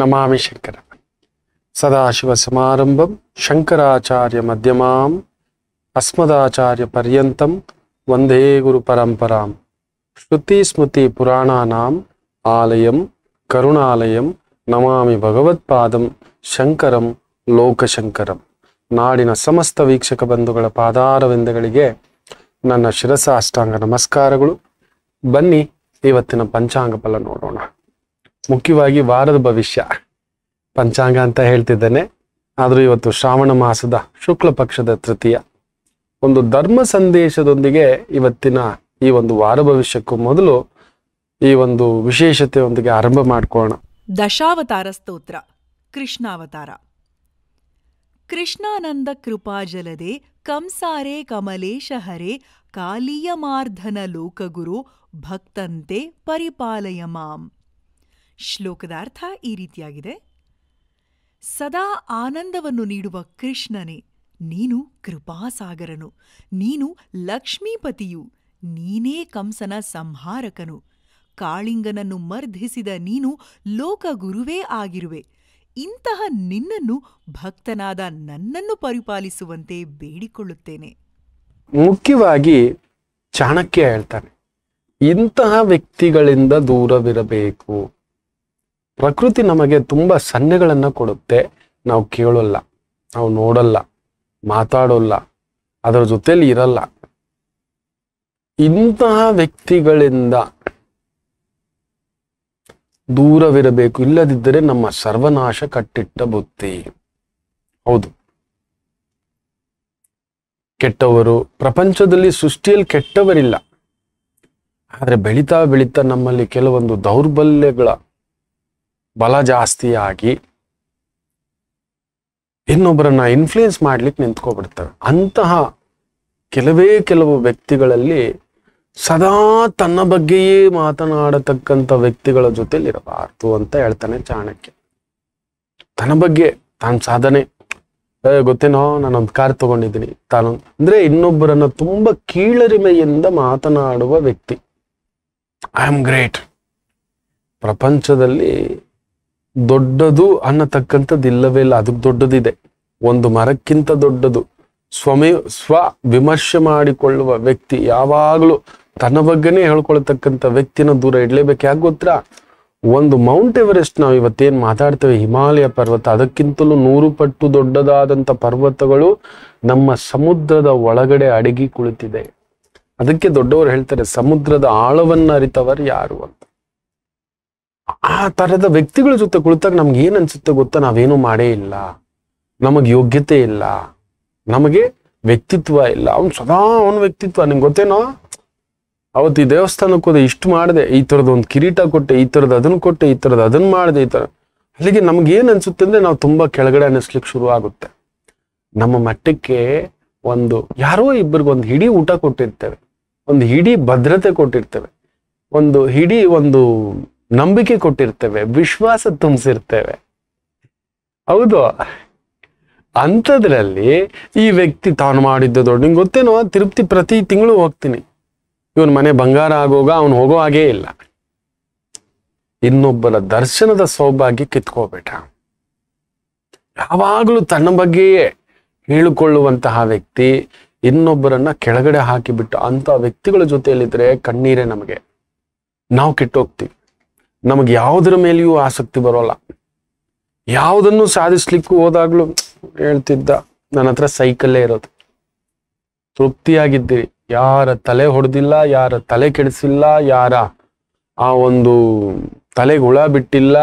ನಮಾಮಿ ಶಂಕರ ಸದಾಶಿವ ಸಮಾರಂಭಂ ಶಂಕರಾಚಾರ್ಯ ಮಧ್ಯಮಾಂ ಅಸ್ಮದಾಚಾರ್ಯ ಪರ್ಯಂತಂ ವಂದೇ ಗುರು ಪರಂಪರಾಂ ಶ್ರುತಿ ಸ್ಮೃತಿ ಪುರಾಣಾನಾಂ ಆಲಯಂ ಕರುಣಾಲಯಂ ನಮಾಮಿ ಭಗವತ್ಪಾದಂ ಶಂಕರಂ ಲೋಕಶಂಕರಂ ನಾಡಿನ ಸಮಸ್ತ ವೀಕ್ಷಕ ಬಂಧುಗಳ ಪಾದಾರವಿಂದಗಳಿಗೆ ನನ್ನ ಶಿರಸಾಷ್ಟಾಂಗ ನಮಸ್ಕಾರಗಳು ಬನ್ನಿ ಇವತ್ತಿನ ಪಂಚಾಂಗ ಫಲ ನೋಡೋಣ ಮುಖ್ಯವಾಗಿ ವಾರದ ಭವಿಷ್ಯ ಪಂಚಾಂಗ ಅಂತ ಹೇಳ್ತಿದ್ದೇನೆ ಆದರೂ ಇವತ್ತು ಶ್ರಾವಣ ಮಾಸದ ಶುಕ್ಲ ಪಕ್ಷದ ತೃತೀಯ ಒಂದು ಧರ್ಮ ಸಂದೇಶದೊಂದಿಗೆ ಇವತ್ತಿನ ಈ ಒಂದು ವಾರ ಭವಿಷ್ಯಕ್ಕೂ ಮೊದಲು ಈ ಒಂದು ವಿಶೇಷತೆಯೊಂದಿಗೆ ಆರಂಭ ಮಾಡ್ಕೋಣ ದಶಾವತಾರ ಸ್ತೋತ್ರ ಕೃಷ್ಣಾವತಾರ ಕೃಷ್ಣಾನಂದ ಕೃಪಾಜಲದೆ ಕಂಸಾರೆ ಕಮಲೇಶ ಹರೆ ಮಾರ್ಧನ ಲೋಕಗುರು ಭಕ್ತಂತೆ ಪರಿಪಾಲಯ ಮಾಂ ಶ್ಲೋಕದ ಅರ್ಥ ಈ ರೀತಿಯಾಗಿದೆ ಸದಾ ಆನಂದವನ್ನು ನೀಡುವ ಕೃಷ್ಣನೇ ನೀನು ಕೃಪಾಸಾಗರನು ನೀನು ಲಕ್ಷ್ಮೀಪತಿಯು ನೀನೇ ಕಂಸನ ಸಂಹಾರಕನು ಕಾಳಿಂಗನನ್ನು ಮರ್ಧಿಸಿದ ನೀನು ಲೋಕಗುರುವೇ ಆಗಿರುವೆ ಇಂತಹ ನಿನ್ನನ್ನು ಭಕ್ತನಾದ ನನ್ನನ್ನು ಪರಿಪಾಲಿಸುವಂತೆ ಬೇಡಿಕೊಳ್ಳುತ್ತೇನೆ ಮುಖ್ಯವಾಗಿ ಚಾಣಕ್ಯ ಹೇಳ್ತಾನೆ ಇಂತಹ ವ್ಯಕ್ತಿಗಳಿಂದ ದೂರವಿರಬೇಕು ಪ್ರಕೃತಿ ನಮಗೆ ತುಂಬ ಸನ್ನೆಗಳನ್ನ ಕೊಡುತ್ತೆ ನಾವು ಕೇಳೋಲ್ಲ ನಾವು ನೋಡಲ್ಲ ಮಾತಾಡೋಲ್ಲ ಅದರ ಜೊತೆಯಲ್ಲಿ ಇರಲ್ಲ ಇಂತಹ ವ್ಯಕ್ತಿಗಳಿಂದ ದೂರವಿರಬೇಕು ಇಲ್ಲದಿದ್ದರೆ ನಮ್ಮ ಸರ್ವನಾಶ ಕಟ್ಟಿಟ್ಟ ಬುತ್ತಿ ಹೌದು ಕೆಟ್ಟವರು ಪ್ರಪಂಚದಲ್ಲಿ ಸೃಷ್ಟಿಯಲ್ಲಿ ಕೆಟ್ಟವರಿಲ್ಲ ಆದರೆ ಬೆಳೀತಾ ಬೆಳೀತಾ ನಮ್ಮಲ್ಲಿ ಕೆಲವೊಂದು ದೌರ್ಬಲ್ಯಗಳ ಬಲ ಜಾಸ್ತಿಯಾಗಿ ಇನ್ನೊಬ್ಬರನ್ನ ಇನ್ಫ್ಲೂಯೆನ್ಸ್ ಮಾಡ್ಲಿಕ್ಕೆ ನಿಂತ್ಕೊಬಿಡ್ತವೆ ಅಂತಹ ಕೆಲವೇ ಕೆಲವು ವ್ಯಕ್ತಿಗಳಲ್ಲಿ ಸದಾ ತನ್ನ ಬಗ್ಗೆಯೇ ಮಾತನಾಡತಕ್ಕಂಥ ವ್ಯಕ್ತಿಗಳ ಜೊತೆಯಲ್ಲಿ ಇರಬಾರ್ದು ಅಂತ ಹೇಳ್ತಾನೆ ಚಾಣಕ್ಯ ತನ್ನ ಬಗ್ಗೆ ತಾನು ಸಾಧನೆ ಗೊತ್ತೇನೋ ನಾನೊಂದು ಕಾರ್ ತಗೊಂಡಿದ್ದೀನಿ ತಾನು ಅಂದ್ರೆ ಇನ್ನೊಬ್ಬರನ್ನ ತುಂಬಾ ಕೀಳರಿಮೆಯಿಂದ ಮಾತನಾಡುವ ವ್ಯಕ್ತಿ ಐ ಆಮ್ ಗ್ರೇಟ್ ಪ್ರಪಂಚದಲ್ಲಿ ದೊಡ್ಡದು ಅನ್ನತಕ್ಕಂಥದ್ದು ಇಲ್ಲವೇ ಇಲ್ಲ ಅದಕ್ಕೆ ದೊಡ್ಡದಿದೆ ಒಂದು ಮರಕ್ಕಿಂತ ದೊಡ್ಡದು ಸ್ವಮೇ ಸ್ವ ವಿಮರ್ಶೆ ಮಾಡಿಕೊಳ್ಳುವ ವ್ಯಕ್ತಿ ಯಾವಾಗಲೂ ತನ್ನ ಬಗ್ಗೆನೇ ಹೇಳ್ಕೊಳ್ತಕ್ಕಂಥ ವ್ಯಕ್ತಿನ ದೂರ ಇಡಲೇಬೇಕು ಯಾಕೆ ಗೊತ್ತಾ ಒಂದು ಮೌಂಟ್ ಎವರೆಸ್ಟ್ ನಾವು ಇವತ್ತೇನು ಮಾತಾಡ್ತೇವೆ ಹಿಮಾಲಯ ಪರ್ವತ ಅದಕ್ಕಿಂತಲೂ ನೂರು ಪಟ್ಟು ದೊಡ್ಡದಾದಂಥ ಪರ್ವತಗಳು ನಮ್ಮ ಸಮುದ್ರದ ಒಳಗಡೆ ಅಡಗಿ ಕುಳಿತಿದೆ ಅದಕ್ಕೆ ದೊಡ್ಡವರು ಹೇಳ್ತಾರೆ ಸಮುದ್ರದ ಆಳವನ್ನ ಅರಿತವರು ಯಾರು ಅಂತ ಆ ತರದ ವ್ಯಕ್ತಿಗಳ ಜೊತೆ ಕುಳಿತಾಗ ನಮ್ಗೆ ಏನ್ ಅನ್ಸುತ್ತೆ ಗೊತ್ತಾ ನಾವೇನು ಮಾಡೇ ಇಲ್ಲ ನಮಗ್ ಯೋಗ್ಯತೆ ಇಲ್ಲ ನಮಗೆ ವ್ಯಕ್ತಿತ್ವ ಇಲ್ಲ ಅವ್ನು ಸದಾ ಅವನ ವ್ಯಕ್ತಿತ್ವ ನಿಮ್ಗೆ ಗೊತ್ತೇನೋ ಅವತ್ತು ಈ ದೇವಸ್ಥಾನಕ್ಕೆ ಹೋದೆ ಇಷ್ಟು ಮಾಡಿದೆ ಈ ತರದ ಒಂದು ಕಿರೀಟ ಕೊಟ್ಟೆ ಈ ತರದ ಅದನ್ನು ಕೊಟ್ಟೆ ಈ ತರದ ಅದನ್ನ ಮಾಡಿದೆ ಈ ಥರ ಅಲ್ಲಿಗೆ ನಮ್ಗೆ ಏನು ಅನಿಸುತ್ತೆ ಅಂದರೆ ನಾವು ತುಂಬ ಕೆಳಗಡೆ ಅನ್ನಿಸ್ಲಿಕ್ಕೆ ಶುರು ಆಗುತ್ತೆ ನಮ್ಮ ಮಟ್ಟಕ್ಕೆ ಒಂದು ಯಾರೋ ಒಂದು ಹಿಡಿ ಊಟ ಕೊಟ್ಟಿರ್ತೇವೆ ಒಂದು ಹಿಡಿ ಭದ್ರತೆ ಕೊಟ್ಟಿರ್ತೇವೆ ಒಂದು ಹಿಡಿ ಒಂದು ನಂಬಿಕೆ ಕೊಟ್ಟಿರ್ತೇವೆ ವಿಶ್ವಾಸ ತುಂಬಿಸಿರ್ತೇವೆ ಹೌದು ಅಂಥದ್ರಲ್ಲಿ ಈ ವ್ಯಕ್ತಿ ತಾನು ಮಾಡಿದ್ದ ದೊಡ್ಡ ನಿಂಗೆ ಗೊತ್ತೇನೋ ತಿರುಪ್ತಿ ಪ್ರತಿ ತಿಂಗಳು ಹೋಗ್ತೀನಿ ಇವನ್ ಮನೆ ಬಂಗಾರ ಆಗೋಗ ಅವನು ಹೋಗೋ ಹಾಗೇ ಇಲ್ಲ ಇನ್ನೊಬ್ಬರ ದರ್ಶನದ ಸೌಭಾಗ್ಯ ಕಿತ್ಕೋಬೇಟ ಯಾವಾಗಲೂ ತನ್ನ ಬಗ್ಗೆಯೇ ಹೇಳಿಕೊಳ್ಳುವಂತಹ ವ್ಯಕ್ತಿ ಇನ್ನೊಬ್ಬರನ್ನ ಕೆಳಗಡೆ ಹಾಕಿಬಿಟ್ಟು ಅಂತ ವ್ಯಕ್ತಿಗಳ ಜೊತೆಯಲ್ಲಿದ್ರೆ ಕಣ್ಣೀರೇ ನಮಗೆ ನಾವು ಕೆಟ್ಟೋಗ್ತೀವಿ ನಮಗೆ ಯಾವುದರ ಮೇಲೆಯೂ ಆಸಕ್ತಿ ಬರೋಲ್ಲ ಯಾವುದನ್ನು ಸಾಧಿಸ್ಲಿಕ್ಕೂ ಹೋದಾಗ್ಲೂ ಹೇಳ್ತಿದ್ದ ನನ್ನ ಹತ್ರ ಸೈಕಲ್ಲೇ ಇರೋದು ತೃಪ್ತಿಯಾಗಿದ್ದೀರಿ ಯಾರ ತಲೆ ಹೊಡೆದಿಲ್ಲ ಯಾರ ತಲೆ ಕೆಡಿಸಿಲ್ಲ ಯಾರ ಆ ಒಂದು ತಲೆಗೆ ಹುಳ ಬಿಟ್ಟಿಲ್ಲ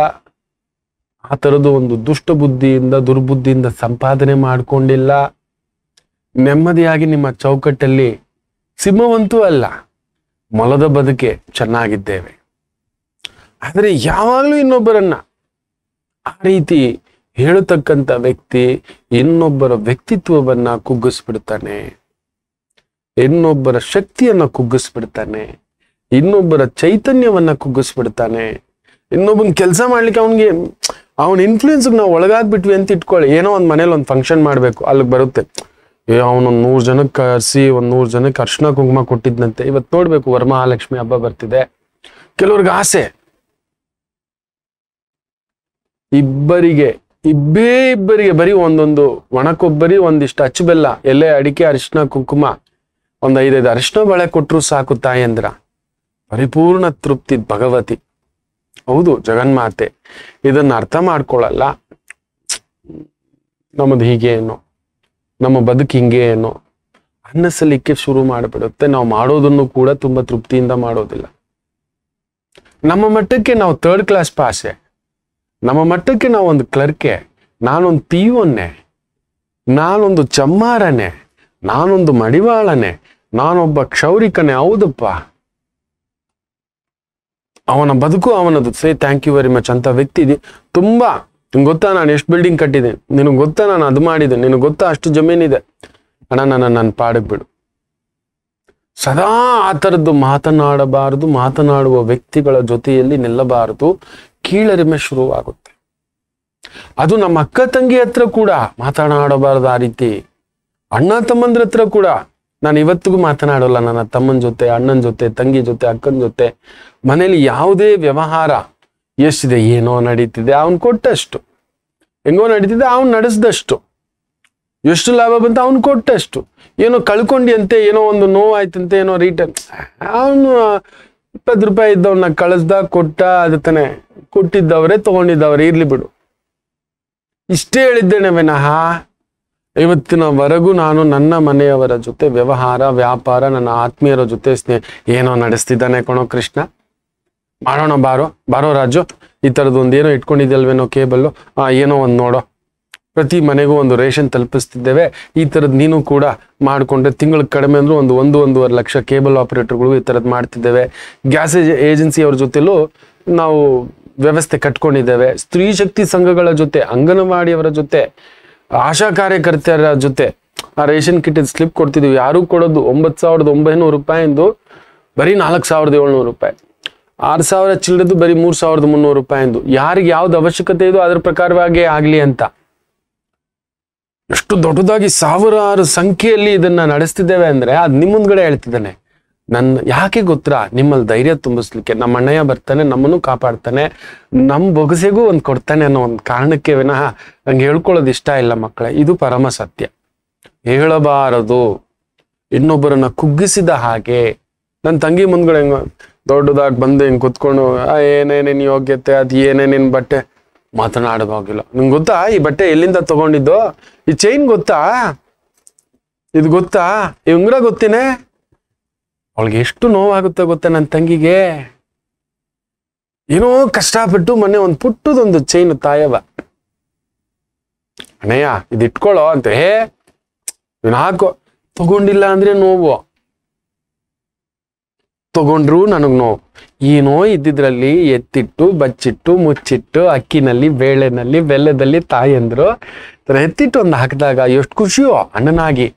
ಆ ಥರದ್ದು ಒಂದು ದುಷ್ಟ ಬುದ್ಧಿಯಿಂದ ದುರ್ಬುದ್ಧಿಯಿಂದ ಸಂಪಾದನೆ ಮಾಡಿಕೊಂಡಿಲ್ಲ ನೆಮ್ಮದಿಯಾಗಿ ನಿಮ್ಮ ಚೌಕಟ್ಟಲ್ಲಿ ಸಿಂಹವಂತೂ ಅಲ್ಲ ಮೊಲದ ಬದುಕೆ ಚೆನ್ನಾಗಿದ್ದೇವೆ ಆದರೆ ಯಾವಾಗಲೂ ಇನ್ನೊಬ್ಬರನ್ನ ಆ ರೀತಿ ಹೇಳತಕ್ಕಂಥ ವ್ಯಕ್ತಿ ಇನ್ನೊಬ್ಬರ ವ್ಯಕ್ತಿತ್ವವನ್ನ ಕುಗ್ಗಿಸ್ಬಿಡ್ತಾನೆ ಇನ್ನೊಬ್ಬರ ಶಕ್ತಿಯನ್ನ ಕುಗ್ಗಿಸ್ಬಿಡ್ತಾನೆ ಇನ್ನೊಬ್ಬರ ಚೈತನ್ಯವನ್ನ ಕುಗ್ಗಿಸ್ಬಿಡ್ತಾನೆ ಇನ್ನೊಬ್ಬನ ಕೆಲಸ ಮಾಡ್ಲಿಕ್ಕೆ ಅವನಿಗೆ ಅವನ ಇನ್ಫ್ಲೂಯೆನ್ಸ್ಗೆ ನಾವು ಒಳಗಾಗ್ಬಿಟ್ವಿ ಅಂತ ಇಟ್ಕೊಳ್ಳಿ ಏನೋ ಒಂದು ಮನೇಲಿ ಒಂದು ಫಂಕ್ಷನ್ ಮಾಡಬೇಕು ಅಲ್ಲಿಗೆ ಬರುತ್ತೆ ಏ ಅವನೊಂದು ನೂರ್ ಜನಕ್ಕೆ ಕರ್ಸಿ ಒಂದ್ ನೂರ್ ಜನಕ್ಕೆ ಅರ್ಶನ ಕುಂಕುಮ ಕೊಟ್ಟಿದ್ನಂತೆ ಇವತ್ತು ನೋಡಬೇಕು ವರ್ಮಹಾಲಕ್ಷ್ಮಿ ಹಬ್ಬ ಬರ್ತಿದೆ ಕೆಲವ್ರಿಗೆ ಆಸೆ ಇಬ್ಬರಿಗೆ ಇಬ್ಬೇ ಇಬ್ಬರಿಗೆ ಬರೀ ಒಂದೊಂದು ಒಣಕೊಬ್ಬರಿ ಒಂದಿಷ್ಟು ಅಚ್ಚು ಬೆಲ್ಲ ಎಲೆ ಅಡಿಕೆ ಅರಿಶಿನ ಕುಂಕುಮ ಒಂದು ಐದೈದು ಅರಿಶಿನ ಬಳೆ ಕೊಟ್ಟರು ಸಾಕು ತಾಯಂದ್ರ ಪರಿಪೂರ್ಣ ತೃಪ್ತಿ ಭಗವತಿ ಹೌದು ಜಗನ್ಮಾತೆ ಇದನ್ನ ಅರ್ಥ ಮಾಡ್ಕೊಳ್ಳಲ್ಲ ನಮ್ಮದು ಹೀಗೆ ಏನೋ ನಮ್ಮ ಬದುಕು ಹಿಂಗೆ ಏನು ಅನ್ನಿಸಲಿಕ್ಕೆ ಶುರು ಮಾಡಿಬಿಡುತ್ತೆ ನಾವು ಮಾಡೋದನ್ನು ಕೂಡ ತುಂಬಾ ತೃಪ್ತಿಯಿಂದ ಮಾಡೋದಿಲ್ಲ ನಮ್ಮ ಮಟ್ಟಕ್ಕೆ ನಾವು ಥರ್ಡ್ ಕ್ಲಾಸ್ ಪಾಸೆ ನಮ್ಮ ಮಟ್ಟಕ್ಕೆ ನಾವೊಂದು ಕ್ಲರ್ಕೆ ನಾನೊಂದು ಪೀವೊನ್ನೆ ನಾನೊಂದು ಚಮ್ಮಾರನೆ ನಾನೊಂದು ಮಡಿವಾಳನೆ ನಾನೊಬ್ಬ ಕ್ಷೌರಿಕನೇ ಹೌದಪ್ಪ ಅವನ ಬದುಕು ಅವನದು say thank you very much ಅಂತ ವ್ಯಕ್ತಿ ಇದೆ ತುಂಬ ನಿಮ್ಗೆ ಗೊತ್ತಾ ನಾನು ಎಷ್ಟು ಬಿಲ್ಡಿಂಗ್ ಕಟ್ಟಿದ್ದೀನಿ ನಿನಗೆ ಗೊತ್ತಾ ನಾನು ಅದು ಮಾಡಿದ್ದೀನಿ ನಿನಗೆ ಗೊತ್ತಾ ಅಷ್ಟು ಜಮೀನಿದೆ ಅಣ್ಣ ನನ್ನ ನನ್ನ ಪಾಡಕ್ಕೆ ಬಿಡು ಸದಾ ಆ ಥರದ್ದು ಮಾತನಾಡಬಾರದು ಮಾತನಾಡುವ ವ್ಯಕ್ತಿಗಳ ಜೊತೆಯಲ್ಲಿ ನಿಲ್ಲಬಾರದು ಕೀಳರಿಮೆ ಶುರುವಾಗುತ್ತೆ ಅದು ನಮ್ಮ ಅಕ್ಕ ತಂಗಿ ಹತ್ರ ಕೂಡ ಮಾತನಾಡಬಾರದು ಆ ರೀತಿ ಅಣ್ಣ ತಮ್ಮಂದ್ರ ಹತ್ರ ಕೂಡ ನಾನು ಇವತ್ತಿಗೂ ಮಾತನಾಡೋಲ್ಲ ನನ್ನ ತಮ್ಮನ ಜೊತೆ ಅಣ್ಣನ ಜೊತೆ ತಂಗಿ ಜೊತೆ ಅಕ್ಕನ ಜೊತೆ ಮನೇಲಿ ಯಾವುದೇ ವ್ಯವಹಾರ ಎಷ್ಟಿದೆ ಏನೋ ನಡೀತಿದೆ ಅವನು ಕೊಟ್ಟಷ್ಟು ಹೆಂಗೋ ನಡೀತಿದೆ ಅವನು ನಡೆಸ್ದಷ್ಟು ಎಷ್ಟು ಲಾಭ ಬಂತ ಅವ್ನು ಕೊಟ್ಟಷ್ಟು ಏನೋ ಅಂತೆ ಏನೋ ಒಂದು ನೋವಾಯ್ತಂತೆ ಏನೋ ರಿಟರ್ನ್ ಅವನು ಇಪ್ಪತ್ತು ರೂಪಾಯಿ ಇದ್ದವ್ನ ಕಳಿಸ್ದ ಕೊಟ್ಟ ಅದತ್ತಾನೆ ಕೊಟ್ಟಿದ್ದವ್ರೆ ತಗೊಂಡಿದ್ದವ್ರೆ ಇರ್ಲಿ ಬಿಡು ಇಷ್ಟೇ ಹೇಳಿದ್ದೇನೆ ವಿನಃ ಇವತ್ತಿನವರೆಗೂ ನಾನು ನನ್ನ ಮನೆಯವರ ಜೊತೆ ವ್ಯವಹಾರ ವ್ಯಾಪಾರ ನನ್ನ ಆತ್ಮೀಯರ ಜೊತೆ ಸ್ನೇಹ ಏನೋ ನಡೆಸ್ತಿದ್ದಾನೆ ಕಣೋ ಕೃಷ್ಣ ಮಾಡೋಣ ಬಾರೋ ಬಾರೋ ರಾಜು ಈ ಥರದ್ದು ಒಂದೇನೋ ಇಟ್ಕೊಂಡಿದ್ದಲ್ವೇನೋ ಕೇಬಲ್ಲು ಏನೋ ಒಂದು ನೋಡೋ ಪ್ರತಿ ಮನೆಗೂ ಒಂದು ರೇಷನ್ ತಲುಪಿಸ್ತಿದ್ದೇವೆ ಈ ಥರದ್ದು ನೀನು ಕೂಡ ಮಾಡಿಕೊಂಡ್ರೆ ತಿಂಗಳು ಕಡಿಮೆ ಅಂದರೂ ಒಂದು ಒಂದು ಒಂದೂವರೆ ಲಕ್ಷ ಕೇಬಲ್ ಆಪರೇಟರ್ಗಳು ಈ ಥರದ್ದು ಮಾಡ್ತಿದ್ದೇವೆ ಗ್ಯಾಸ್ ಏಜೆನ್ಸಿ ಅವ್ರ ಜೊತೆಲೂ ನಾವು ವ್ಯವಸ್ಥೆ ಕಟ್ಕೊಂಡಿದ್ದೇವೆ ಸ್ತ್ರೀ ಶಕ್ತಿ ಸಂಘಗಳ ಜೊತೆ ಅಂಗನವಾಡಿಯವರ ಜೊತೆ ಆಶಾ ಕಾರ್ಯಕರ್ತರ ಜೊತೆ ಆ ರೇಷನ್ ಕಿಟ್ ಸ್ಲಿಪ್ ಕೊಡ್ತಿದ್ದೀವಿ ಯಾರು ಕೊಡೋದು ಒಂಬತ್ತು ಸಾವಿರದ ಒಂಬೈನೂರು ರೂಪಾಯಿಂದು ಬರೀ ನಾಲ್ಕು ಸಾವಿರದ ಏಳ್ನೂರು ರೂಪಾಯಿ ಆರು ಸಾವಿರ ಚಿಲ್ಲರದ್ದು ಬರೀ ಮೂರು ಸಾವಿರದ ಮುನ್ನೂರು ರೂಪಾಯಿಂದು ಯಾರಿಗೆ ಯಾವ್ದು ಅವಶ್ಯಕತೆ ಇದೋ ಅದ್ರ ಪ್ರಕಾರವಾಗಿ ಆಗಲಿ ಅಂತ ಎಷ್ಟು ದೊಡ್ಡದಾಗಿ ಸಾವಿರಾರು ಸಂಖ್ಯೆಯಲ್ಲಿ ಇದನ್ನ ನಡೆಸ್ತಿದ್ದೇವೆ ಅಂದ್ರೆ ಅದು ನಿಮ್ಮ ಮುಂದ್ಗಡೆ ಹೇಳ್ತಿದ್ದಾನೆ ನನ್ನ ಯಾಕೆ ಗೊತ್ತಾ ನಿಮ್ಮಲ್ಲಿ ಧೈರ್ಯ ತುಂಬಿಸ್ಲಿಕ್ಕೆ ನಮ್ಮ ಅಣ್ಣಯ್ಯ ಬರ್ತಾನೆ ನಮ್ಮನ್ನು ಕಾಪಾಡ್ತಾನೆ ನಮ್ಮ ಬೊಗಸೆಗೂ ಒಂದು ಕೊಡ್ತಾನೆ ಅನ್ನೋ ಒಂದು ಕಾರಣಕ್ಕೆ ವಿನಃ ನಂಗೆ ಹೇಳ್ಕೊಳ್ಳೋದು ಇಷ್ಟ ಇಲ್ಲ ಮಕ್ಕಳೇ ಇದು ಪರಮ ಸತ್ಯ ಹೇಳಬಾರದು ಇನ್ನೊಬ್ಬರನ್ನ ಕುಗ್ಗಿಸಿದ ಹಾಗೆ ನನ್ನ ತಂಗಿ ಮುಂದ್ಗಡೆ ಹೆಂಗ ದೊಡ್ಡದಾಗಿ ಬಂದು ಹಿಂಗೆ ಕುತ್ಕೊಂಡು ಆ ಯೋಗ್ಯತೆ ಅದು ಏನೇನೇನು ಬಟ್ಟೆ ಮಾತನಾಡೋದಾಗಿಲ್ಲ ನಿಮ್ಗೆ ಗೊತ್ತಾ ಈ ಬಟ್ಟೆ ಎಲ್ಲಿಂದ ತಗೊಂಡಿದ್ದು ಈ ಚೈನ್ ಗೊತ್ತಾ ಇದು ಗೊತ್ತಾ ಈ ಉಂಗ್ರ ಗೊತ್ತೇನೆ ಅವಳಿಗೆ ಎಷ್ಟು ನೋವಾಗುತ್ತೆ ಗೊತ್ತಾ ನನ್ನ ತಂಗಿಗೆ ಏನೋ ಕಷ್ಟಪಟ್ಟು ಮೊನ್ನೆ ಒಂದು ಪುಟ್ಟದೊಂದು ಚೈನ್ ತಾಯವ ಅಣ್ಣಯ್ಯ ಇದು ಇಟ್ಕೊಳ್ಳೋ ಅಂತ ಹೇ ಇವನು ಹಾಕೋ ತಗೊಂಡಿಲ್ಲ ಅಂದ್ರೆ ನೋವು ತಗೊಂಡ್ರು ನನಗೆ ನೋವು ಈ ನೋ ಇದ್ದಿದ್ರಲ್ಲಿ ಎತ್ತಿಟ್ಟು ಬಚ್ಚಿಟ್ಟು ಮುಚ್ಚಿಟ್ಟು ಅಕ್ಕಿನಲ್ಲಿ ಬೇಳೆನಲ್ಲಿ ಬೆಲ್ಲದಲ್ಲಿ ತಾಯಿ ಅಂದ್ರು ಎತ್ತಿಟ್ಟು ಒಂದು ಹಾಕಿದಾಗ ಎಷ್ಟು ಖುಷಿಯೋ ಅಣ್ಣನಾಗಿ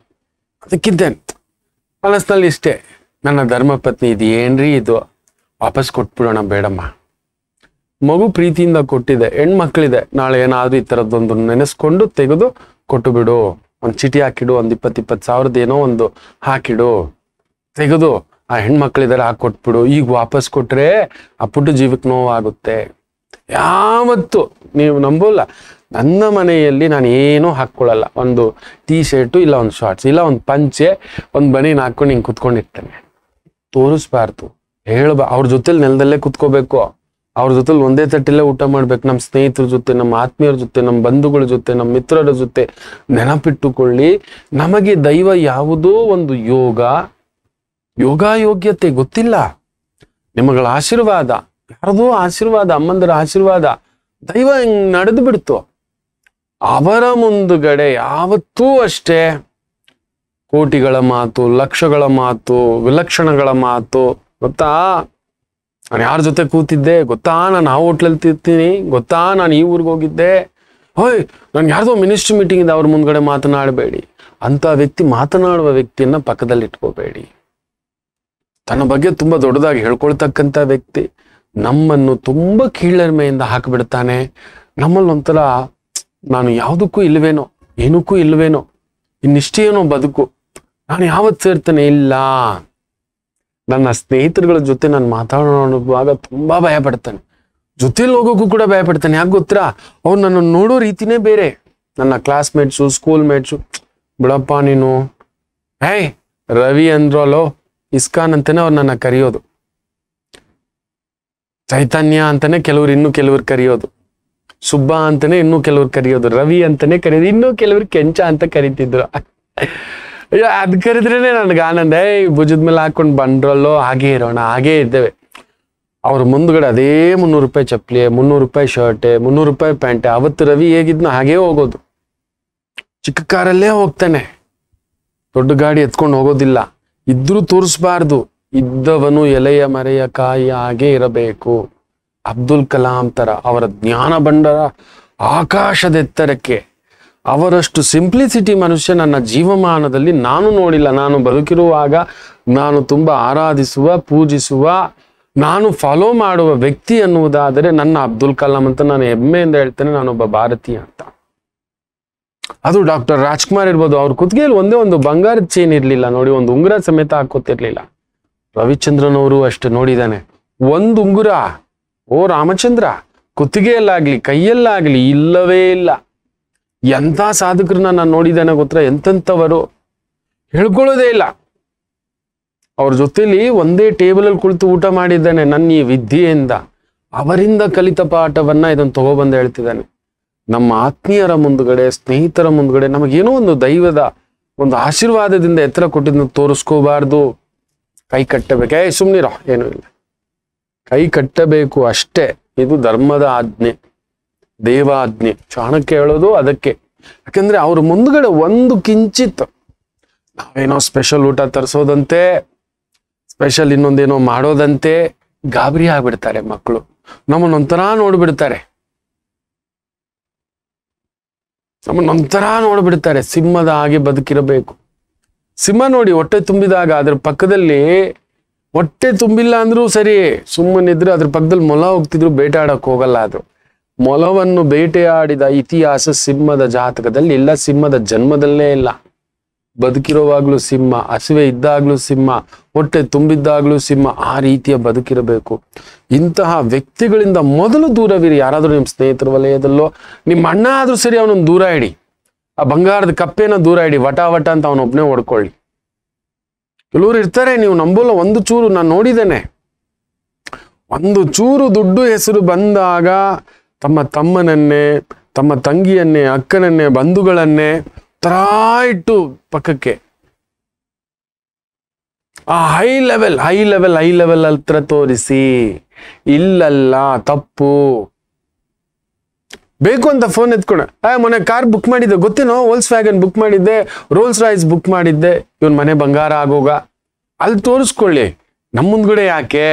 ಅದಕ್ಕಿದ್ದೆ ಮನಸ್ನಲ್ಲಿ ಇಷ್ಟೇ ನನ್ನ ಧರ್ಮಪತ್ನಿ ಇದು ಏನ್ರಿ ಇದು ವಾಪಸ್ ಕೊಟ್ಬಿಡೋಣ ಬೇಡಮ್ಮ ಮಗು ಪ್ರೀತಿಯಿಂದ ಕೊಟ್ಟಿದೆ ಹೆಣ್ಮಕ್ಳಿದೆ ನಾಳೆ ಏನಾದರೂ ಈ ಥರದ್ದೊಂದು ನೆನೆಸ್ಕೊಂಡು ತೆಗೆದು ಕೊಟ್ಟು ಬಿಡು ಒಂದು ಚೀಟಿ ಹಾಕಿಡು ಒಂದು ಇಪ್ಪತ್ತು ಇಪ್ಪತ್ತು ಸಾವಿರದ ಏನೋ ಒಂದು ಹಾಕಿಡು ತೆಗೆದು ಆ ಹೆಣ್ಮಕ್ಳಿದಾರೆ ಹಾಕಿ ಕೊಟ್ಬಿಡು ಈಗ ವಾಪಸ್ ಕೊಟ್ರೆ ಆ ಪುಟ್ಟ ಜೀವಕ್ಕೆ ನೋವಾಗುತ್ತೆ ಯಾವತ್ತು ನೀವು ನಂಬೋಲ್ಲ ನನ್ನ ಮನೆಯಲ್ಲಿ ನಾನು ಏನೂ ಹಾಕ್ಕೊಳ್ಳಲ್ಲ ಒಂದು ಟೀ ಶರ್ಟು ಇಲ್ಲ ಒಂದು ಶಾರ್ಟ್ಸ್ ಇಲ್ಲ ಒಂದು ಪಂಚೆ ಒಂದು ಬನೀನ್ ಹಾಕೊಂಡು ಹಿಂಗೆ ಕುತ್ಕೊಂಡಿರ್ತೇನೆ ತೋರಿಸ್ಬಾರ್ದು ಹೇಳ್ಬಾ ಅವ್ರ ಜೊತೆಲಿ ನೆಲದಲ್ಲೇ ಕುತ್ಕೋಬೇಕು ಅವ್ರ ಜೊತೆಲಿ ಒಂದೇ ತಟ್ಟಿಲ್ಲೇ ಊಟ ಮಾಡ್ಬೇಕು ನಮ್ಮ ಸ್ನೇಹಿತರ ಜೊತೆ ನಮ್ಮ ಆತ್ಮೀಯರ ಜೊತೆ ನಮ್ಮ ಬಂಧುಗಳ ಜೊತೆ ನಮ್ಮ ಮಿತ್ರರ ಜೊತೆ ನೆನಪಿಟ್ಟುಕೊಳ್ಳಿ ನಮಗೆ ದೈವ ಯಾವುದೋ ಒಂದು ಯೋಗ ಯೋಗಾಯೋಗ್ಯತೆ ಗೊತ್ತಿಲ್ಲ ನಿಮಗಳ ಆಶೀರ್ವಾದ ಯಾರದೋ ಆಶೀರ್ವಾದ ಅಮ್ಮಂದರ ಆಶೀರ್ವಾದ ದೈವ ಹಿಂಗ್ ನಡೆದು ಬಿಡ್ತು ಅವರ ಮುಂದುಗಡೆ ಯಾವತ್ತೂ ಅಷ್ಟೇ ಕೋಟಿಗಳ ಮಾತು ಲಕ್ಷಗಳ ಮಾತು ವಿಲಕ್ಷಣಗಳ ಮಾತು ಗೊತ್ತಾ ನಾನು ಯಾರ ಜೊತೆ ಕೂತಿದ್ದೆ ಗೊತ್ತಾ ನಾನು ಆ ಹೋಟ್ಲಲ್ಲಿ ತಿರ್ತೀನಿ ಗೊತ್ತಾ ನಾನು ಈ ಊರಿಗೆ ಹೋಗಿದ್ದೆ ಹೋಯ್ ನನ್ಗೆ ಯಾರ್ದೋ ಮಿನಿಸ್ಟ್ರಿ ಮೀಟಿಂಗ್ ಇದೆ ಅವ್ರ ಮುಂದ್ಗಡೆ ಮಾತನಾಡಬೇಡಿ ಅಂತ ವ್ಯಕ್ತಿ ಮಾತನಾಡುವ ವ್ಯಕ್ತಿಯನ್ನ ಪಕ್ಕದಲ್ಲಿ ಇಟ್ಕೋಬೇಡಿ ತನ್ನ ಬಗ್ಗೆ ತುಂಬ ದೊಡ್ಡದಾಗಿ ಹೇಳ್ಕೊಳ್ತಕ್ಕಂಥ ವ್ಯಕ್ತಿ ನಮ್ಮನ್ನು ತುಂಬ ಕೀಳರಿಮೆಯಿಂದ ಹಾಕಿಬಿಡ್ತಾನೆ ನಮ್ಮಲ್ಲೊಂಥರ ನಾನು ಯಾವುದಕ್ಕೂ ಇಲ್ವೇನೋ ಏನಕ್ಕೂ ಇಲ್ವೇನೋ ಇನ್ನಿಷ್ಟೇನೋ ಬದುಕು ನಾನು ಯಾವತ್ತು ಸೇರ್ತಾನೆ ಇಲ್ಲ ನನ್ನ ಸ್ನೇಹಿತರುಗಳ ಜೊತೆ ನಾನು ಮಾತಾಡುವಾಗ ತುಂಬ ಭಯ ಪಡ್ತಾನೆ ಜೊತೆಲಿ ಹೋಗೋಕ್ಕೂ ಕೂಡ ಭಯ ಪಡ್ತಾನೆ ಯಾಕೆ ಗೊತ್ತಾ ಅವ್ರು ನನ್ನ ನೋಡೋ ರೀತಿನೇ ಬೇರೆ ನನ್ನ ಕ್ಲಾಸ್ಮೇಟ್ಸು ಸ್ಕೂಲ್ ಮೇಟ್ಸು ಬಿಡಪ್ಪ ನೀನು ಹೇಯ್ ರವಿ ಅಂದ್ರಲ್ಲೋ ಇಸ್ಕಾನ್ ಅಂತಾನೆ ಅವ್ರು ನನ್ನ ಕರೆಯೋದು ಚೈತನ್ಯ ಅಂತಾನೆ ಕೆಲವ್ರು ಇನ್ನು ಕೆಲವ್ರು ಕರೆಯೋದು ಸುಬ್ಬ ಅಂತಾನೆ ಇನ್ನೂ ಕೆಲವ್ರು ಕರೆಯೋದು ರವಿ ಅಂತಾನೆ ಕರೆಯೋದು ಇನ್ನು ಕೆಲವ್ರು ಕೆಂಚ ಅಂತ ಕರಿತಿದ್ರು ಅದ್ ಕರಿದ್ರೇನೆ ನನ್ಗೆ ಆನಂದ ಏಯ್ ಭುಜದ ಮೇಲೆ ಹಾಕೊಂಡು ಬಂಡ್ರಲ್ಲೋ ಹಾಗೆ ಇರೋಣ ಹಾಗೆ ಇದ್ದೇವೆ ಅವ್ರ ಮುಂದ್ಗಡೆ ಅದೇ ಮುನ್ನೂರು ರೂಪಾಯಿ ಚಪ್ಪಲಿ ಮುನ್ನೂರು ರೂಪಾಯಿ ಶರ್ಟ್ ಮುನ್ನೂರು ರೂಪಾಯಿ ಪ್ಯಾಂಟ್ ಅವತ್ತು ರವಿ ಹೇಗಿದ್ನೋ ಹಾಗೆ ಹೋಗೋದು ಚಿಕ್ಕ ಕಾರಲ್ಲೇ ಹೋಗ್ತಾನೆ ದೊಡ್ಡ ಗಾಡಿ ಎತ್ಕೊಂಡು ಹೋಗೋದಿಲ್ಲ ಇದ್ರೂ ತೋರಿಸ್ಬಾರ್ದು ಇದ್ದವನು ಎಲೆಯ ಮರೆಯ ಕಾಯಿ ಹಾಗೆ ಇರಬೇಕು ಅಬ್ದುಲ್ ಕಲಾಂ ತರ ಅವರ ಜ್ಞಾನ ಬಂಡರ ಆಕಾಶದೆತ್ತರಕ್ಕೆ ಅವರಷ್ಟು ಸಿಂಪ್ಲಿಸಿಟಿ ಮನುಷ್ಯ ನನ್ನ ಜೀವಮಾನದಲ್ಲಿ ನಾನು ನೋಡಿಲ್ಲ ನಾನು ಬದುಕಿರುವಾಗ ನಾನು ತುಂಬ ಆರಾಧಿಸುವ ಪೂಜಿಸುವ ನಾನು ಫಾಲೋ ಮಾಡುವ ವ್ಯಕ್ತಿ ಅನ್ನುವುದಾದರೆ ನನ್ನ ಅಬ್ದುಲ್ ಕಲಾಂ ಅಂತ ನಾನು ಹೆಮ್ಮೆಯಿಂದ ಹೇಳ್ತೇನೆ ನಾನೊಬ್ಬ ಭಾರತೀಯ ಅಂತ ಅದು ಡಾಕ್ಟರ್ ರಾಜ್ಕುಮಾರ್ ಇರ್ಬೋದು ಅವ್ರ ಕುತ್ತಿಗೆಯಲ್ಲಿ ಒಂದೇ ಒಂದು ಬಂಗಾರದ ಚೇನ್ ಇರಲಿಲ್ಲ ನೋಡಿ ಒಂದು ಉಂಗುರ ಸಮೇತ ಹಾಕೋತಿರ್ಲಿಲ್ಲ ರವಿಚಂದ್ರನ್ ಅವರು ಅಷ್ಟು ನೋಡಿದಾನೆ ಒಂದು ಉಂಗುರ ಓ ರಾಮಚಂದ್ರ ಕುತ್ತಿಗೆಯಲ್ಲಾಗ್ಲಿ ಕೈಯಲ್ಲಾಗ್ಲಿ ಇಲ್ಲವೇ ಇಲ್ಲ ಎಂಥ ಸಾಧಕರನ್ನ ನಾನು ನೋಡಿದ್ದೇನೆ ಗೊತ್ತಾ ಎಂತೆಂಥವರು ಹೇಳ್ಕೊಳ್ಳೋದೇ ಇಲ್ಲ ಅವ್ರ ಜೊತೆಲಿ ಒಂದೇ ಟೇಬಲಲ್ಲಿ ಕುಳಿತು ಊಟ ಮಾಡಿದ್ದಾನೆ ನನ್ನ ಈ ವಿದ್ಯೆಯಿಂದ ಅವರಿಂದ ಕಲಿತ ಪಾಠವನ್ನ ಇದನ್ನು ತಗೋಬಂದು ಹೇಳ್ತಿದ್ದಾನೆ ನಮ್ಮ ಆತ್ಮೀಯರ ಮುಂದ್ಗಡೆ ಸ್ನೇಹಿತರ ಮುಂದ್ಗಡೆ ನಮಗೇನೋ ಒಂದು ದೈವದ ಒಂದು ಆಶೀರ್ವಾದದಿಂದ ಎತ್ತರ ಕೊಟ್ಟಿದ್ನ ತೋರಿಸ್ಕೋಬಾರ್ದು ಕೈ ಕಟ್ಟಬೇಕು ಏ ಸುಮ್ನಿರೋ ಏನೂ ಇಲ್ಲ ಕೈ ಕಟ್ಟಬೇಕು ಅಷ್ಟೇ ಇದು ಧರ್ಮದ ಆಜ್ಞೆ ದೇವಾಜ್ಞೆ ಚಾಣಕ್ಯ ಹೇಳೋದು ಅದಕ್ಕೆ ಯಾಕಂದ್ರೆ ಅವ್ರ ಮುಂದ್ಗಡೆ ಒಂದು ಕಿಂಚಿತ್ ನಾವೇನೋ ಸ್ಪೆಷಲ್ ಊಟ ತರಿಸೋದಂತೆ ಸ್ಪೆಷಲ್ ಇನ್ನೊಂದೇನೋ ಮಾಡೋದಂತೆ ಗಾಬರಿ ಆಗ್ಬಿಡ್ತಾರೆ ಮಕ್ಕಳು ನಮ್ಮನ್ನೊಂಥರ ನೋಡ್ಬಿಡ್ತಾರೆ ನಂತರ ನೋಡ್ಬಿಡ್ತಾರೆ ಸಿಂಹದ ಹಾಗೆ ಬದುಕಿರಬೇಕು ಸಿಂಹ ನೋಡಿ ಹೊಟ್ಟೆ ತುಂಬಿದಾಗ ಅದ್ರ ಪಕ್ಕದಲ್ಲಿ ಹೊಟ್ಟೆ ತುಂಬಿಲ್ಲ ಅಂದ್ರೂ ಸರಿ ಸುಮ್ಮನಿದ್ರೆ ಅದ್ರ ಪಕ್ಕದಲ್ಲಿ ಮೊಲ ಹೋಗ್ತಿದ್ರು ಬೇಟಾಡಕ್ಕೆ ಹೋಗಲ್ಲ ಅದು ಮೊಲವನ್ನು ಬೇಟೆಯಾಡಿದ ಇತಿಹಾಸ ಸಿಂಹದ ಜಾತಕದಲ್ಲಿ ಇಲ್ಲ ಸಿಂಹದ ಜನ್ಮದಲ್ಲೇ ಇಲ್ಲ ಬದುಕಿರುವಾಗಲೂ ಸಿಂಹ ಹಸಿವೆ ಇದ್ದಾಗ್ಲೂ ಸಿಂಹ ಹೊಟ್ಟೆ ತುಂಬಿದ್ದಾಗ್ಲೂ ಸಿಂಹ ಆ ರೀತಿಯ ಬದುಕಿರಬೇಕು ಇಂತಹ ವ್ಯಕ್ತಿಗಳಿಂದ ಮೊದಲು ದೂರವಿರಿ ಯಾರಾದರೂ ನಿಮ್ಮ ಸ್ನೇಹಿತರ ವಲಯದಲ್ಲೋ ನಿಮ್ಮ ಅಣ್ಣ ಆದ್ರೂ ಸರಿ ಅವನನ್ನು ದೂರ ಇಡಿ ಆ ಬಂಗಾರದ ಕಪ್ಪೇನ ದೂರ ಇಡಿ ವಟ ವಟ ಅಂತ ಅವನೊಬ್ಬನೇ ಹೊಡ್ಕೊಳ್ಳಿ ಕೆಲವರು ಇರ್ತಾರೆ ನೀವು ನಂಬಲ್ಲ ಒಂದು ಚೂರು ನಾನು ನೋಡಿದ್ದೇನೆ ಒಂದು ಚೂರು ದುಡ್ಡು ಹೆಸರು ಬಂದಾಗ ತಮ್ಮ ತಮ್ಮನನ್ನೇ ತಮ್ಮ ತಂಗಿಯನ್ನೇ ಅಕ್ಕನನ್ನೇ ಬಂಧುಗಳನ್ನೇ ಹತ್ರ ಇಟ್ಟು ಪಕ್ಕಕ್ಕೆ ಆ high level high level high level ಹತ್ರ ತೋರಿಸಿ ಇಲ್ಲಲ್ಲ ತಪ್ಪು ಬೇಕು ಅಂತ ಫೋನ್ ಎತ್ಕೊಂಡ ಏ ಮೊನ್ನೆ ಕಾರ್ ಬುಕ್ ಮಾಡಿದ್ದೆ ಗೊತ್ತೇನೋ ಓಲ್ಸ್ ವ್ಯಾಗನ್ ಬುಕ್ ಮಾಡಿದ್ದೆ ರೋಲ್ಸ್ ರಾಯ್ಸ್ ಬುಕ್ ಮಾಡಿದ್ದೆ ಇವನ್ ಮನೆ ಬಂಗಾರ ಆಗೋಗ ಅಲ್ಲಿ ತೋರಿಸ್ಕೊಳ್ಳಿ ನಮ್ಮ ಮುಂದ್ಗಡೆ ಯಾಕೆ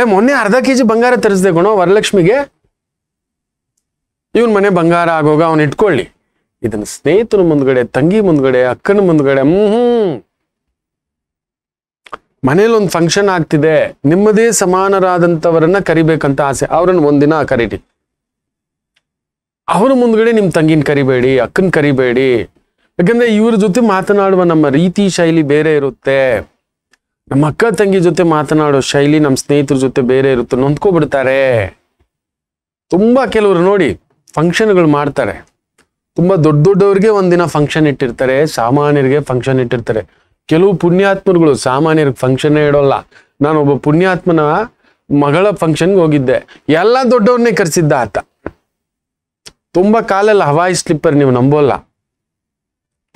ಏ ಮೊನ್ನೆ ಅರ್ಧ ಕೆ ಜಿ ಬಂಗಾರ ತರಿಸ್ದೆ ಗುಣ ವರಲಕ್ಷ್ಮಿಗೆ ಇವನ್ ಮನೆ ಬಂಗಾರ ಆಗೋಗ ಅವ್ನು ಇಟ್ಕೊಳ್ಳಿ ಇದನ್ನ ಸ್ನೇಹಿತನ ಮುಂದ್ಗಡೆ ತಂಗಿ ಮುಂದ್ಗಡೆ ಅಕ್ಕನ ಮುಂದ್ಗಡೆ ಹ್ಮ್ ಮನೇಲಿ ಒಂದು ಫಂಕ್ಷನ್ ಆಗ್ತಿದೆ ನಿಮ್ಮದೇ ಸಮಾನರಾದಂತವರನ್ನ ಕರಿಬೇಕಂತ ಆಸೆ ಅವ್ರನ್ನ ಒಂದಿನ ಕರೀರಿ ಅವ್ರ ಮುಂದ್ಗಡೆ ನಿಮ್ಮ ತಂಗಿನ ಕರಿಬೇಡಿ ಅಕ್ಕನ ಕರಿಬೇಡಿ ಯಾಕಂದ್ರೆ ಇವ್ರ ಜೊತೆ ಮಾತನಾಡುವ ನಮ್ಮ ರೀತಿ ಶೈಲಿ ಬೇರೆ ಇರುತ್ತೆ ನಮ್ಮ ಅಕ್ಕ ತಂಗಿ ಜೊತೆ ಮಾತನಾಡೋ ಶೈಲಿ ನಮ್ಮ ಸ್ನೇಹಿತರ ಜೊತೆ ಬೇರೆ ಇರುತ್ತೆ ನೊಂದ್ಕೊಬಿಡ್ತಾರೆ ತುಂಬಾ ಕೆಲವರು ನೋಡಿ ಫಂಕ್ಷನ್ಗಳು ಮಾಡ್ತಾರೆ ತುಂಬ ದೊಡ್ಡ ದೊಡ್ಡವ್ರಿಗೆ ಒಂದಿನ ಫಂಕ್ಷನ್ ಇಟ್ಟಿರ್ತಾರೆ ಸಾಮಾನ್ಯರಿಗೆ ಫಂಕ್ಷನ್ ಇಟ್ಟಿರ್ತಾರೆ ಕೆಲವು ಪುಣ್ಯಾತ್ಮರುಗಳು ಸಾಮಾನ್ಯರಿಗೆ ಫಂಕ್ಷನ್ನೇ ಇಡೋಲ್ಲ ಒಬ್ಬ ಪುಣ್ಯಾತ್ಮನ ಮಗಳ ಫಂಕ್ಷನ್ಗೆ ಹೋಗಿದ್ದೆ ಎಲ್ಲ ದೊಡ್ಡವ್ರನ್ನೇ ಕರೆಸಿದ್ದ ಆತ ತುಂಬ ಕಾಲಲ್ಲಿ ಹವಾಯಿ ಸ್ಲಿಪ್ಪರ್ ನೀವು ನಂಬೋಲ್ಲ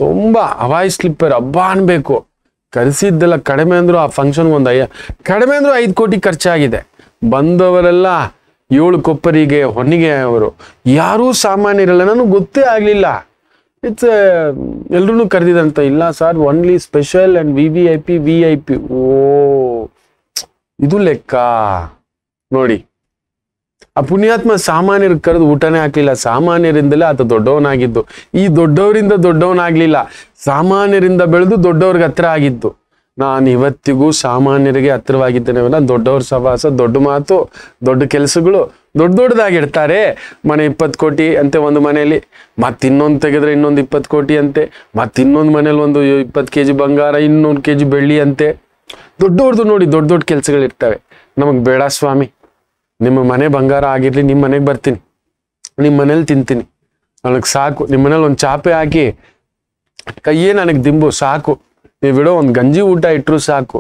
ತುಂಬ ಹವಾಯಿ ಸ್ಲಿಪ್ಪರ್ ಹಬ್ಬ ಅನ್ಬೇಕು ಕರೆಸಿದ್ದೆಲ್ಲ ಕಡಿಮೆ ಅಂದ್ರೂ ಆ ಫಂಕ್ಷನ್ ಒಂದು ಕಡಿಮೆ ಅಂದ್ರೂ ಐದು ಕೋಟಿ ಖರ್ಚಾಗಿದೆ ಬಂದವರೆಲ್ಲ ಏಳು ಕೊಪ್ಪರಿಗೆ ಹೊನ್ನಿಗೆ ಅವರು ಯಾರೂ ಸಾಮಾನ್ಯರಲ್ಲ ನನಗೆ ಗೊತ್ತೇ ಆಗಲಿಲ್ಲ ಇಟ್ಸ್ uh, ಎಲ್ರೂ ಕರೆದಿದಂತ ಇಲ್ಲ sir only special and V V I P V I P ಓ ಇದು ಲೆಕ್ಕ ನೋಡಿ ಆ ಪುಣ್ಯಾತ್ಮ ಸಾಮಾನ್ಯರು ಕರೆದು ಊಟನೇ ಹಾಕ್ಲಿಲ್ಲ ಸಾಮಾನ್ಯರಿಂದಲೇ ಆತ ದೊಡ್ಡವನಾಗಿದ್ದು ಈ ದೊಡ್ಡವರಿಂದ ದೊಡ್ಡವನಾಗ್ಲಿಲ್ಲ ಸಾಮಾನ್ಯರಿಂದ ಬೆಳೆದು ದೊಡ್ಡವ್ರಿಗೆ ಹತ್ರ ಆಗಿದ್ದು ನಾನು ಇವತ್ತಿಗೂ ಸಾಮಾನ್ಯರಿಗೆ ಹತ್ತಿರವಾಗಿದ್ದೇನೆ ದೊಡ್ಡವ್ರ ಸವಾಸ ದೊಡ್ಡ ಮಾತು ದೊಡ್ಡ ಕೆಲಸಗಳು ದೊಡ್ಡ ದೊಡ್ಡದಾಗಿಡ್ತಾರೆ ಮನೆ ಇಪ್ಪತ್ತು ಕೋಟಿ ಅಂತೆ ಒಂದು ಮನೆಯಲ್ಲಿ ಮತ್ತೆ ಇನ್ನೊಂದು ತೆಗೆದ್ರೆ ಇನ್ನೊಂದು ಇಪ್ಪತ್ತು ಕೋಟಿ ಅಂತೆ ಮತ್ತೆ ಇನ್ನೊಂದು ಮನೇಲಿ ಒಂದು ಇಪ್ಪತ್ತು ಕೆ ಜಿ ಬಂಗಾರ ಇನ್ನೊಂದು ಕೆ ಜಿ ಬೆಳ್ಳಿ ಅಂತೆ ದೊಡ್ಡವ್ರದ್ದು ನೋಡಿ ದೊಡ್ಡ ದೊಡ್ಡ ಇರ್ತವೆ ನಮಗೆ ಬೇಡ ಸ್ವಾಮಿ ನಿಮ್ಮ ಮನೆ ಬಂಗಾರ ಆಗಿರಲಿ ನಿಮ್ಮ ಮನೆಗೆ ಬರ್ತೀನಿ ನಿಮ್ಮ ಮನೇಲಿ ತಿಂತೀನಿ ನನಗೆ ಸಾಕು ನಿಮ್ಮ ಮನೇಲಿ ಒಂದು ಚಾಪೆ ಹಾಕಿ ಕೈಯೇ ನನಗೆ ದಿಂಬು ಸಾಕು ನೀವು ಬಿಡೋ ಒಂದು ಗಂಜಿ ಊಟ ಇಟ್ಟರು ಸಾಕು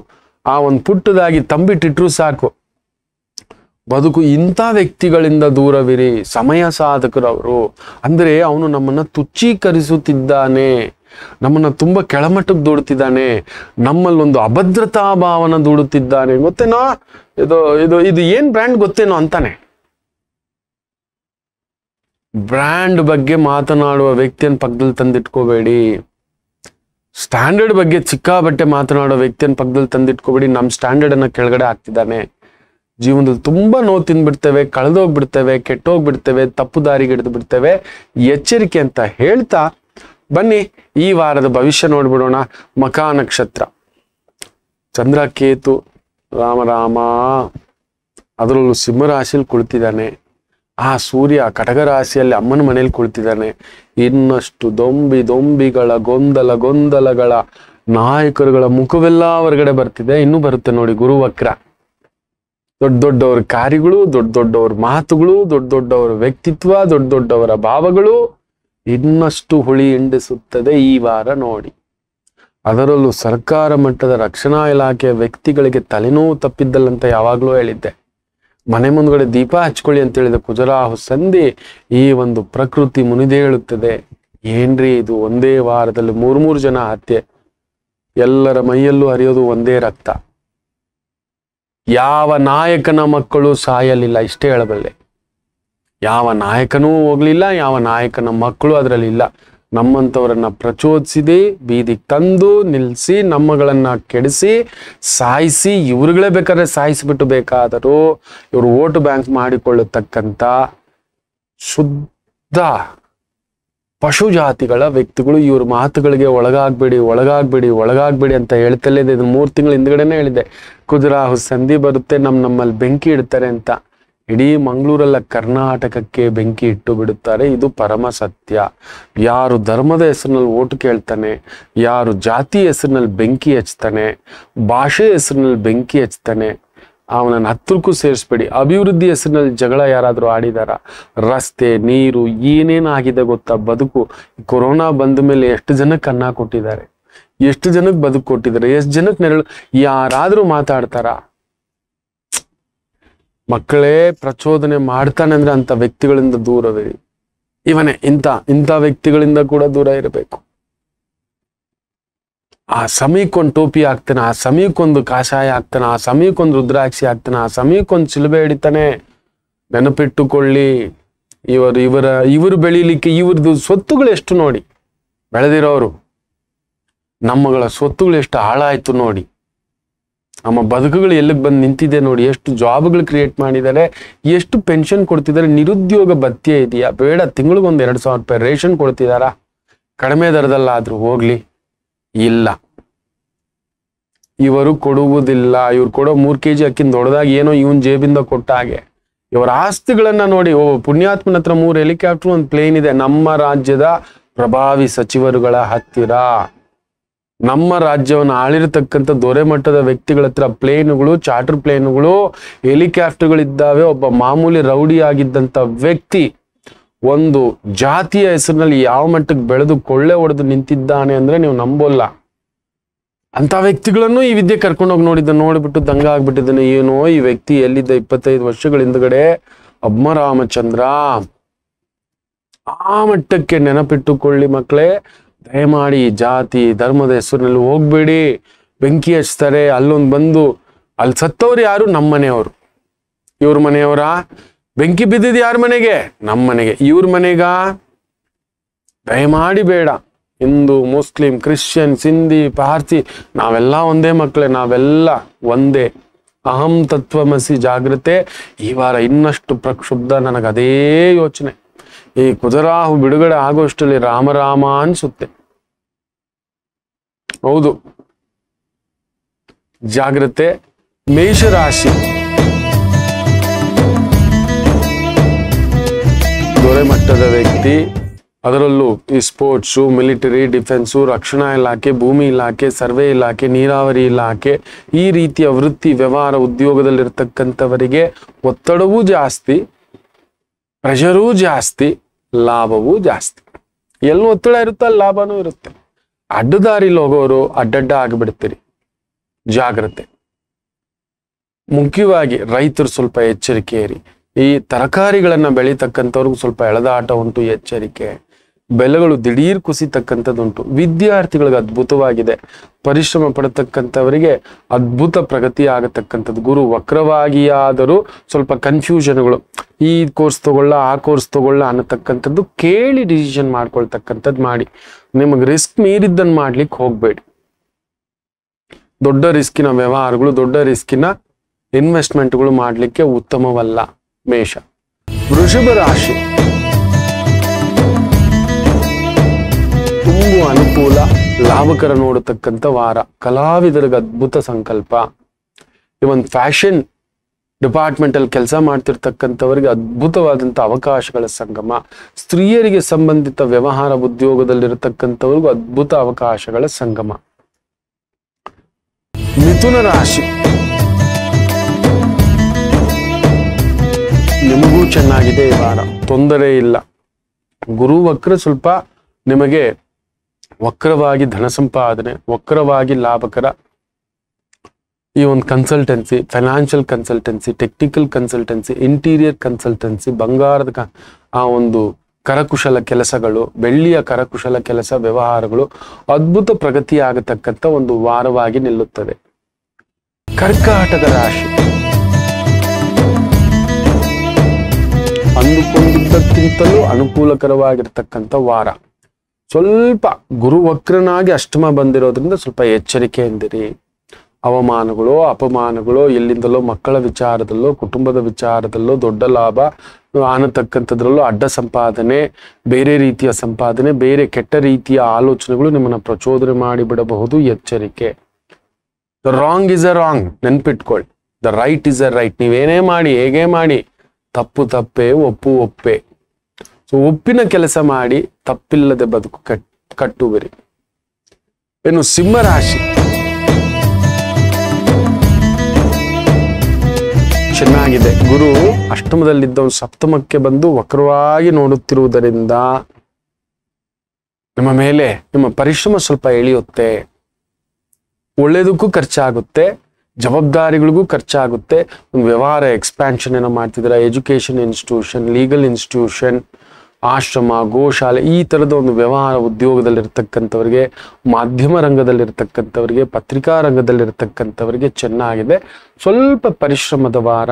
ಆ ಒಂದು ಪುಟ್ಟದಾಗಿ ತಂಬಿಟ್ಟಿಟ್ರು ಸಾಕು ಬದುಕು ಇಂಥ ವ್ಯಕ್ತಿಗಳಿಂದ ದೂರವಿರಿ ಸಮಯ ಅವರು ಅಂದರೆ ಅವನು ನಮ್ಮನ್ನು ತುಚ್ಚೀಕರಿಸುತ್ತಿದ್ದಾನೆ ನಮ್ಮನ್ನು ತುಂಬ ಕೆಳಮಟ್ಟಕ್ಕೆ ದೂಡುತ್ತಿದ್ದಾನೆ ಒಂದು ಅಭದ್ರತಾ ಭಾವನ ದೂಡುತ್ತಿದ್ದಾನೆ ಗೊತ್ತೇನೋ ಇದು ಇದು ಇದು ಏನು ಬ್ರ್ಯಾಂಡ್ ಗೊತ್ತೇನೋ ಅಂತಾನೆ ಬ್ರ್ಯಾಂಡ್ ಬಗ್ಗೆ ಮಾತನಾಡುವ ವ್ಯಕ್ತಿಯನ್ನು ಪಕ್ಕದಲ್ಲಿ ತಂದಿಟ್ಕೋಬೇಡಿ ಸ್ಟ್ಯಾಂಡರ್ಡ್ ಬಗ್ಗೆ ಬಟ್ಟೆ ಮಾತನಾಡೋ ವ್ಯಕ್ತಿಯನ್ನು ಪಕ್ಕದಲ್ಲಿ ತಂದಿಟ್ಕೋಬಿಡಿ ನಮ್ಮ ಸ್ಟ್ಯಾಂಡರ್ಡನ್ನು ಕೆಳಗಡೆ ಆಗ್ತಿದ್ದಾನೆ ಜೀವನದಲ್ಲಿ ತುಂಬ ನೋವು ತಿಂದ್ಬಿಡ್ತೇವೆ ಕಳೆದೋಗ್ಬಿಡ್ತೇವೆ ಕೆಟ್ಟೋಗ್ಬಿಡ್ತೇವೆ ತಪ್ಪು ದಾರಿ ಹಿಡಿದು ಬಿಡ್ತೇವೆ ಎಚ್ಚರಿಕೆ ಅಂತ ಹೇಳ್ತಾ ಬನ್ನಿ ಈ ವಾರದ ಭವಿಷ್ಯ ನೋಡ್ಬಿಡೋಣ ಮಕಾ ನಕ್ಷತ್ರ ಚಂದ್ರ ಕೇತು ರಾಮ ರಾಮ ಅದರಲ್ಲೂ ಸಿಂಹರಾಶಿಲಿ ಕುಳಿತಿದ್ದಾನೆ ಆ ಸೂರ್ಯ ರಾಶಿಯಲ್ಲಿ ಅಮ್ಮನ ಮನೆಯಲ್ಲಿ ಕುಳಿತಿದ್ದಾನೆ ಇನ್ನಷ್ಟು ದೊಂಬಿ ದೊಂಬಿಗಳ ಗೊಂದಲ ಗೊಂದಲಗಳ ನಾಯಕರುಗಳ ಮುಖವೆಲ್ಲ ಹೊರಗಡೆ ಬರ್ತಿದೆ ಇನ್ನು ಬರುತ್ತೆ ನೋಡಿ ಗುರುವಕ್ರ ದೊಡ್ಡ ದೊಡ್ಡವ್ರ ಕಾರ್ಯಗಳು ದೊಡ್ಡ ದೊಡ್ಡವ್ರ ಮಾತುಗಳು ದೊಡ್ಡ ದೊಡ್ಡವರ ವ್ಯಕ್ತಿತ್ವ ದೊಡ್ಡ ದೊಡ್ಡವರ ಭಾವಗಳು ಇನ್ನಷ್ಟು ಹುಳಿ ಎಂಡಿಸುತ್ತದೆ ಈ ವಾರ ನೋಡಿ ಅದರಲ್ಲೂ ಸರ್ಕಾರ ಮಟ್ಟದ ರಕ್ಷಣಾ ಇಲಾಖೆಯ ವ್ಯಕ್ತಿಗಳಿಗೆ ತಲೆನೋವು ತಪ್ಪಿದ್ದಲ್ಲಂತ ಯಾವಾಗಲೂ ಹೇಳಿದ್ದೆ ಮನೆ ಮುಂದ್ಗಡೆ ದೀಪ ಹಚ್ಕೊಳ್ಳಿ ಅಂತ ಹೇಳಿದ ಕುಜರಾಹು ಸಂಧಿ ಈ ಒಂದು ಪ್ರಕೃತಿ ಮುನಿದೇ ಹೇಳುತ್ತದೆ ಏನ್ರಿ ಇದು ಒಂದೇ ವಾರದಲ್ಲಿ ಮೂರ್ ಮೂರು ಜನ ಹತ್ಯೆ ಎಲ್ಲರ ಮೈಯಲ್ಲೂ ಹರಿಯೋದು ಒಂದೇ ರಕ್ತ ಯಾವ ನಾಯಕನ ಮಕ್ಕಳು ಸಾಯಲಿಲ್ಲ ಇಷ್ಟೇ ಹೇಳಬಲ್ಲೆ ಯಾವ ನಾಯಕನೂ ಹೋಗ್ಲಿಲ್ಲ ಯಾವ ನಾಯಕನ ಮಕ್ಕಳು ಅದರಲ್ಲಿ ಇಲ್ಲ ನಮ್ಮಂಥವರನ್ನು ಪ್ರಚೋದಿಸಿದೆ ಬೀದಿಗೆ ತಂದು ನಿಲ್ಲಿಸಿ ನಮ್ಮಗಳನ್ನ ಕೆಡಿಸಿ ಸಾಯಿಸಿ ಇವ್ರುಗಳೇ ಬೇಕಾದ್ರೆ ಸಾಯಿಸಿಬಿಟ್ಟು ಬೇಕಾದರೂ ಇವರು ವೋಟ್ ಬ್ಯಾಂಕ್ ಮಾಡಿಕೊಳ್ಳತಕ್ಕಂಥ ಶುದ್ಧ ಪಶು ಜಾತಿಗಳ ವ್ಯಕ್ತಿಗಳು ಇವ್ರ ಮಾತುಗಳಿಗೆ ಒಳಗಾಗ್ಬೇಡಿ ಒಳಗಾಗ್ಬೇಡಿ ಒಳಗಾಗ್ಬೇಡಿ ಅಂತ ಹೇಳ್ತಲೇ ಇದೆ ಇದು ಮೂರು ತಿಂಗಳ ಹಿಂದ್ಗಡೆನೆ ಹೇಳಿದೆ ಕುದುರಾ ಸಂಧಿ ಬರುತ್ತೆ ನಮ್ಮ ನಮ್ಮಲ್ಲಿ ಬೆಂಕಿ ಇಡ್ತಾರೆ ಅಂತ ಇಡೀ ಮಂಗಳೂರಲ್ಲ ಕರ್ನಾಟಕಕ್ಕೆ ಬೆಂಕಿ ಇಟ್ಟು ಬಿಡುತ್ತಾರೆ ಇದು ಪರಮ ಸತ್ಯ ಯಾರು ಧರ್ಮದ ಹೆಸರಿನಲ್ಲಿ ಓಟು ಕೇಳ್ತಾನೆ ಯಾರು ಜಾತಿ ಹೆಸರಿನಲ್ಲಿ ಬೆಂಕಿ ಹಚ್ತಾನೆ ಭಾಷೆ ಹೆಸರಿನಲ್ಲಿ ಬೆಂಕಿ ಹಚ್ತಾನೆ ಅವನನ್ನು ಹತ್ತಿರಕ್ಕೂ ಸೇರಿಸ್ಬೇಡಿ ಅಭಿವೃದ್ಧಿ ಹೆಸರಿನಲ್ಲಿ ಜಗಳ ಯಾರಾದರೂ ಆಡಿದಾರ ರಸ್ತೆ ನೀರು ಏನೇನು ಆಗಿದೆ ಗೊತ್ತಾ ಬದುಕು ಕೊರೋನಾ ಬಂದ ಮೇಲೆ ಎಷ್ಟು ಜನಕ್ಕೆ ಅನ್ನ ಕೊಟ್ಟಿದ್ದಾರೆ ಎಷ್ಟು ಜನಕ್ಕೆ ಬದುಕು ಕೊಟ್ಟಿದ್ದಾರೆ ಎಷ್ಟು ಜನಕ್ಕೆ ನೆರಳು ಯಾರಾದರೂ ಮಾತಾಡ್ತಾರಾ ಮಕ್ಕಳೇ ಪ್ರಚೋದನೆ ಮಾಡ್ತಾನೆ ಅಂದ್ರೆ ಅಂತ ವ್ಯಕ್ತಿಗಳಿಂದ ದೂರವಿರಿ ಇವನೇ ಇಂಥ ಇಂಥ ವ್ಯಕ್ತಿಗಳಿಂದ ಕೂಡ ದೂರ ಇರಬೇಕು ಆ ಸಮೀಕೊಂದು ಟೋಪಿ ಹಾಕ್ತಾನೆ ಆ ಸಮೀಕೊಂದು ಕಾಷಾಯ ಹಾಕ್ತಾನೆ ಆ ಸಮೀಕೊಂದು ರುದ್ರಾಕ್ಷಿ ಹಾಕ್ತಾನೆ ಆ ಸಮೀಕೊಂದು ಸಿಲುಬೆ ಹಿಡಿತಾನೆ ನೆನಪಿಟ್ಟುಕೊಳ್ಳಿ ಇವರು ಇವರ ಇವರು ಬೆಳೀಲಿಕ್ಕೆ ಇವ್ರದ್ದು ಸ್ವತ್ತುಗಳು ಎಷ್ಟು ನೋಡಿ ಬೆಳೆದಿರೋರು ನಮ್ಮಗಳ ಸ್ವತ್ತುಗಳು ಎಷ್ಟು ಹಾಳಾಯ್ತು ನೋಡಿ ನಮ್ಮ ಬದುಕುಗಳು ಎಲ್ಲಿಗೆ ಬಂದು ನಿಂತಿದೆ ನೋಡಿ ಎಷ್ಟು ಜಾಬ್ಗಳು ಕ್ರಿಯೇಟ್ ಮಾಡಿದ್ದಾರೆ ಎಷ್ಟು ಪೆನ್ಷನ್ ಕೊಡ್ತಿದ್ದಾರೆ ನಿರುದ್ಯೋಗ ಭತ್ಯೆ ಇದೆಯಾ ಬೇಡ ತಿಂಗಳಿಗೊಂದು ಎರಡು ಸಾವಿರ ರೂಪಾಯಿ ರೇಷನ್ ಕೊಡ್ತಿದಾರಾ ಕಡಿಮೆ ದರದಲ್ಲಾದ್ರೂ ಹೋಗ್ಲಿ ಇಲ್ಲ ಇವರು ಕೊಡುವುದಿಲ್ಲ ಇವ್ರು ಕೊಡೋ ಮೂರು ಕೆ ಜಿ ಅಕ್ಕಿಂದ ದೊಡ್ಡದಾಗ ಏನೋ ಇವನ್ ಜೇಬಿಂದ ಕೊಟ್ಟ ಹಾಗೆ ಇವರ ಆಸ್ತಿಗಳನ್ನ ನೋಡಿ ಓ ಪುಣ್ಯಾತ್ಮನ ಹತ್ರ ಮೂರು ಹೆಲಿಕಾಪ್ಟರ್ ಒಂದು ಪ್ಲೇನ್ ಇದೆ ನಮ್ಮ ರಾಜ್ಯದ ಪ್ರಭಾವಿ ಸಚಿವರುಗಳ ಹತ್ತಿರ ನಮ್ಮ ರಾಜ್ಯವನ್ನು ಆಳಿರತಕ್ಕಂತ ದೊರೆ ಮಟ್ಟದ ವ್ಯಕ್ತಿಗಳ ಹತ್ರ ಪ್ಲೇನುಗಳು ಚಾರ್ಟರ್ ಪ್ಲೇನುಗಳು ಹೆಲಿಕಾಪ್ಟರ್ಗಳಿದ್ದಾವೆ ಒಬ್ಬ ಮಾಮೂಲಿ ರೌಡಿ ಆಗಿದ್ದಂತ ವ್ಯಕ್ತಿ ಒಂದು ಜಾತಿಯ ಹೆಸರಿನಲ್ಲಿ ಯಾವ ಮಟ್ಟಕ್ಕೆ ಬೆಳೆದು ಕೊಳ್ಳೆ ಹೊಡೆದು ನಿಂತಿದ್ದಾನೆ ಅಂದ್ರೆ ನೀವು ನಂಬೋಲ್ಲ ಅಂತ ವ್ಯಕ್ತಿಗಳನ್ನು ಈ ವಿದ್ಯೆ ಹೋಗಿ ನೋಡಿದ್ದ ನೋಡಿಬಿಟ್ಟು ದಂಗ ಆಗ್ಬಿಟ್ಟಿದ್ದಾನೆ ಏನೋ ಈ ವ್ಯಕ್ತಿ ಎಲ್ಲಿದ್ದ ಇಪ್ಪತ್ತೈದು ವರ್ಷಗಳ ಹಿಂದ್ಗಡೆ ಅಮ್ಮರಾಮಚಂದ್ರ ಆ ಮಟ್ಟಕ್ಕೆ ನೆನಪಿಟ್ಟುಕೊಳ್ಳಿ ಮಕ್ಕಳೇ ದಯಮಾಡಿ ಜಾತಿ ಧರ್ಮದ ಹೆಸರಿನಲ್ಲಿ ಹೋಗ್ಬೇಡಿ ಬೆಂಕಿ ಹಚ್ತಾರೆ ಅಲ್ಲೊಂದು ಬಂದು ಅಲ್ಲಿ ಸತ್ತವ್ರು ಯಾರು ನಮ್ಮ ಮನೆಯವರು ಇವ್ರ ಮನೆಯವರ ಬೆಂಕಿ ಬಿದ್ದಿದ್ ಯಾರ ಮನೆಗೆ ನಮ್ಮ ಮನೆಗೆ ಇವ್ರ ಮನೆಗ ದಯಮಾಡಿ ಬೇಡ ಹಿಂದೂ ಮುಸ್ಲಿಂ ಕ್ರಿಶ್ಚಿಯನ್ ಸಿಂಧಿ ಪಾರ್ಸಿ ನಾವೆಲ್ಲ ಒಂದೇ ಮಕ್ಕಳೇ ನಾವೆಲ್ಲ ಒಂದೇ ಅಹಂ ತತ್ವಮಸಿ ಜಾಗ್ರತೆ ಈ ವಾರ ಇನ್ನಷ್ಟು ಪ್ರಕ್ಷುಬ್ಧ ನನಗದೇ ಯೋಚನೆ ಈ ಕುಜರಾಹು ಬಿಡುಗಡೆ ಆಗೋಷ್ಟರಲ್ಲಿ ರಾಮರಾಮ ಅನ್ಸುತ್ತೆ ಹೌದು ಜಾಗ್ರತೆ ಮೇಷರಾಶಿ ಮಟ್ಟದ ವ್ಯಕ್ತಿ ಅದರಲ್ಲೂ ಈ ಸ್ಪೋರ್ಟ್ಸು ಮಿಲಿಟರಿ ಡಿಫೆನ್ಸು ರಕ್ಷಣಾ ಇಲಾಖೆ ಭೂಮಿ ಇಲಾಖೆ ಸರ್ವೆ ಇಲಾಖೆ ನೀರಾವರಿ ಇಲಾಖೆ ಈ ರೀತಿಯ ವೃತ್ತಿ ವ್ಯವಹಾರ ಉದ್ಯೋಗದಲ್ಲಿರ್ತಕ್ಕಂಥವರಿಗೆ ಒತ್ತಡವೂ ಜಾಸ್ತಿ ಪ್ರೆಷರೂ ಜಾಸ್ತಿ ಲಾಭವೂ ಜಾಸ್ತಿ ಎಲ್ಲಿ ಒತ್ತಡ ಇರುತ್ತೆ ಅಲ್ಲಿ ಲಾಭನೂ ಇರುತ್ತೆ ಅಡ್ಡದಾರಿಲಿ ಹೋಗೋರು ಅಡ್ಡಡ್ಡ ಆಗಿಬಿಡ್ತೀರಿ ಜಾಗ್ರತೆ ಮುಖ್ಯವಾಗಿ ರೈತರು ಸ್ವಲ್ಪ ಎಚ್ಚರಿಕೆ ಇರಿ ಈ ತರಕಾರಿಗಳನ್ನ ಬೆಳೀತಕ್ಕಂಥವ್ರಿಗೂ ಸ್ವಲ್ಪ ಎಳೆದಾಟ ಉಂಟು ಎಚ್ಚರಿಕೆ ಬೆಲೆಗಳು ದಿಢೀರ್ ಕುಸಿತಕ್ಕಂಥದ್ದುಂಟು ವಿದ್ಯಾರ್ಥಿಗಳಿಗೆ ಅದ್ಭುತವಾಗಿದೆ ಪರಿಶ್ರಮ ಪಡತಕ್ಕಂಥವರಿಗೆ ಅದ್ಭುತ ಪ್ರಗತಿ ಆಗತಕ್ಕಂಥದ್ದು ಗುರು ವಕ್ರವಾಗಿಯಾದರೂ ಸ್ವಲ್ಪ ಕನ್ಫ್ಯೂಷನ್ಗಳು ಈ ಕೋರ್ಸ್ ತಗೊಳ್ಳ ಆ ಕೋರ್ಸ್ ತಗೊಳ್ಳ ಅನ್ನತಕ್ಕಂಥದ್ದು ಕೇಳಿ ಡಿಸಿಷನ್ ಮಾಡ್ಕೊಳ್ತಕ್ಕಂಥದ್ದು ಮಾಡಿ ನಿಮಗೆ ರಿಸ್ಕ್ ಮೀರಿದ್ದನ್ನು ಮಾಡ್ಲಿಕ್ಕೆ ಹೋಗ್ಬೇಡಿ ದೊಡ್ಡ ರಿಸ್ಕಿನ ವ್ಯವಹಾರಗಳು ದೊಡ್ಡ ರಿಸ್ಕಿನ ಇನ್ವೆಸ್ಟ್ಮೆಂಟ್ಗಳು ಮಾಡಲಿಕ್ಕೆ ಉತ್ತಮವಲ್ಲ ಮೇಷ ವೃಷಭ ರಾಶಿ ಅನುಕೂಲ ಲಾಭಕರ ನೋಡತಕ್ಕಂಥ ವಾರ ಕಲಾವಿದರಿಗೆ ಅದ್ಭುತ ಸಂಕಲ್ಪ ಈ ಫ್ಯಾಷನ್ ಡಿಪಾರ್ಟ್ಮೆಂಟ್ ಅಲ್ಲಿ ಕೆಲಸ ಮಾಡ್ತಿರ್ತಕ್ಕಂಥವರಿಗೆ ಅದ್ಭುತವಾದಂಥ ಅವಕಾಶಗಳ ಸಂಗಮ ಸ್ತ್ರೀಯರಿಗೆ ಸಂಬಂಧಿತ ವ್ಯವಹಾರ ಉದ್ಯೋಗದಲ್ಲಿರತಕ್ಕಂಥವ್ರಿಗೂ ಅದ್ಭುತ ಅವಕಾಶಗಳ ಸಂಗಮ ಮಿಥುನ ರಾಶಿ ನಿಮಗೂ ಚೆನ್ನಾಗಿದೆ ಈ ವಾರ ತೊಂದರೆ ಇಲ್ಲ ಗುರು ವಕ್ರ ಸ್ವಲ್ಪ ನಿಮಗೆ ವಕ್ರವಾಗಿ ಧನ ಸಂಪಾದನೆ ವಕ್ರವಾಗಿ ಲಾಭಕರ ಈ ಒಂದು consultancy financial consultancy technical consultancy interior consultancy ಬಂಗಾರದ ಆ ಒಂದು ಕರಕುಶಲ ಕೆಲಸಗಳು ಬೆಳ್ಳಿಯ ಕರಕುಶಲ ಕೆಲಸ ವ್ಯವಹಾರಗಳು ಅದ್ಭುತ ಪ್ರಗತಿಯಾಗತಕ್ಕಂಥ ಒಂದು ವಾರವಾಗಿ ನಿಲ್ಲುತ್ತದೆ ಕರ್ಕಾಟಕ ರಾಶಿ ಅಂದುಕೊಂಡಿದ್ದಕ್ಕಿಂತಲೂ ಅನುಕೂಲಕರವಾಗಿರ್ತಕ್ಕಂಥ ವಾರ ಸ್ವಲ್ಪ ಗುರುವಕ್ರನಾಗಿ ಅಷ್ಟಮ ಬಂದಿರೋದ್ರಿಂದ ಸ್ವಲ್ಪ ಎಚ್ಚರಿಕೆ ಎಚ್ಚರಿಕೆಯಿಂದಿರಿ ಅವಮಾನಗಳು ಅಪಮಾನಗಳು ಎಲ್ಲಿಂದಲೋ ಮಕ್ಕಳ ವಿಚಾರದಲ್ಲೋ ಕುಟುಂಬದ ವಿಚಾರದಲ್ಲೋ ದೊಡ್ಡ ಲಾಭ ಅನ್ನತಕ್ಕಂಥದ್ರಲ್ಲೂ ಅಡ್ಡ ಸಂಪಾದನೆ ಬೇರೆ ರೀತಿಯ ಸಂಪಾದನೆ ಬೇರೆ ಕೆಟ್ಟ ರೀತಿಯ ಆಲೋಚನೆಗಳು ನಿಮ್ಮನ್ನು ಪ್ರಚೋದನೆ ಮಾಡಿಬಿಡಬಹುದು ಎಚ್ಚರಿಕೆ the wrong is a wrong ನೆನ್ಪಿಟ್ಕೊಳ್ಳಿ the right is a right ನೀವೇನೇ ಮಾಡಿ ಹೇಗೆ ಮಾಡಿ ತಪ್ಪು ತಪ್ಪೇ ಒಪ್ಪು ಒಪ್ಪೇ ಉಪ್ಪಿನ ಕೆಲಸ ಮಾಡಿ ತಪ್ಪಿಲ್ಲದೆ ಬದುಕು ಕಟ್ ಏನು ಇನ್ನು ಸಿಂಹರಾಶಿ ಚೆನ್ನಾಗಿದೆ ಗುರು ಅಷ್ಟಮದಲ್ಲಿದ್ದವನು ಸಪ್ತಮಕ್ಕೆ ಬಂದು ವಕ್ರವಾಗಿ ನೋಡುತ್ತಿರುವುದರಿಂದ ನಿಮ್ಮ ಮೇಲೆ ನಿಮ್ಮ ಪರಿಶ್ರಮ ಸ್ವಲ್ಪ ಇಳಿಯುತ್ತೆ ಒಳ್ಳೇದಕ್ಕೂ ಖರ್ಚಾಗುತ್ತೆ ಜವಾಬ್ದಾರಿಗಳಿಗೂ ಖರ್ಚಾಗುತ್ತೆ ಒಂದು ವ್ಯವಹಾರ ಎಕ್ಸ್ಪ್ಯಾನ್ಷನ್ ಏನೋ ಮಾಡ್ತಿದ್ದೀರಾ ಎಜುಕೇಶನ್ ಇನ್ಸ್ಟಿಟ್ಯೂಷನ್ ಲೀಗಲ್ ಇನ್ಸ್ಟಿಟ್ಯೂಷನ್ ಆಶ್ರಮ ಗೋಶಾಲೆ ಈ ಥರದ ಒಂದು ವ್ಯವಹಾರ ಉದ್ಯೋಗದಲ್ಲಿರ್ತಕ್ಕಂಥವ್ರಿಗೆ ಮಾಧ್ಯಮ ರಂಗದಲ್ಲಿರ್ತಕ್ಕಂಥವ್ರಿಗೆ ಪತ್ರಿಕಾ ರಂಗದಲ್ಲಿರ್ತಕ್ಕಂಥವ್ರಿಗೆ ಚೆನ್ನಾಗಿದೆ ಸ್ವಲ್ಪ ಪರಿಶ್ರಮದ ವಾರ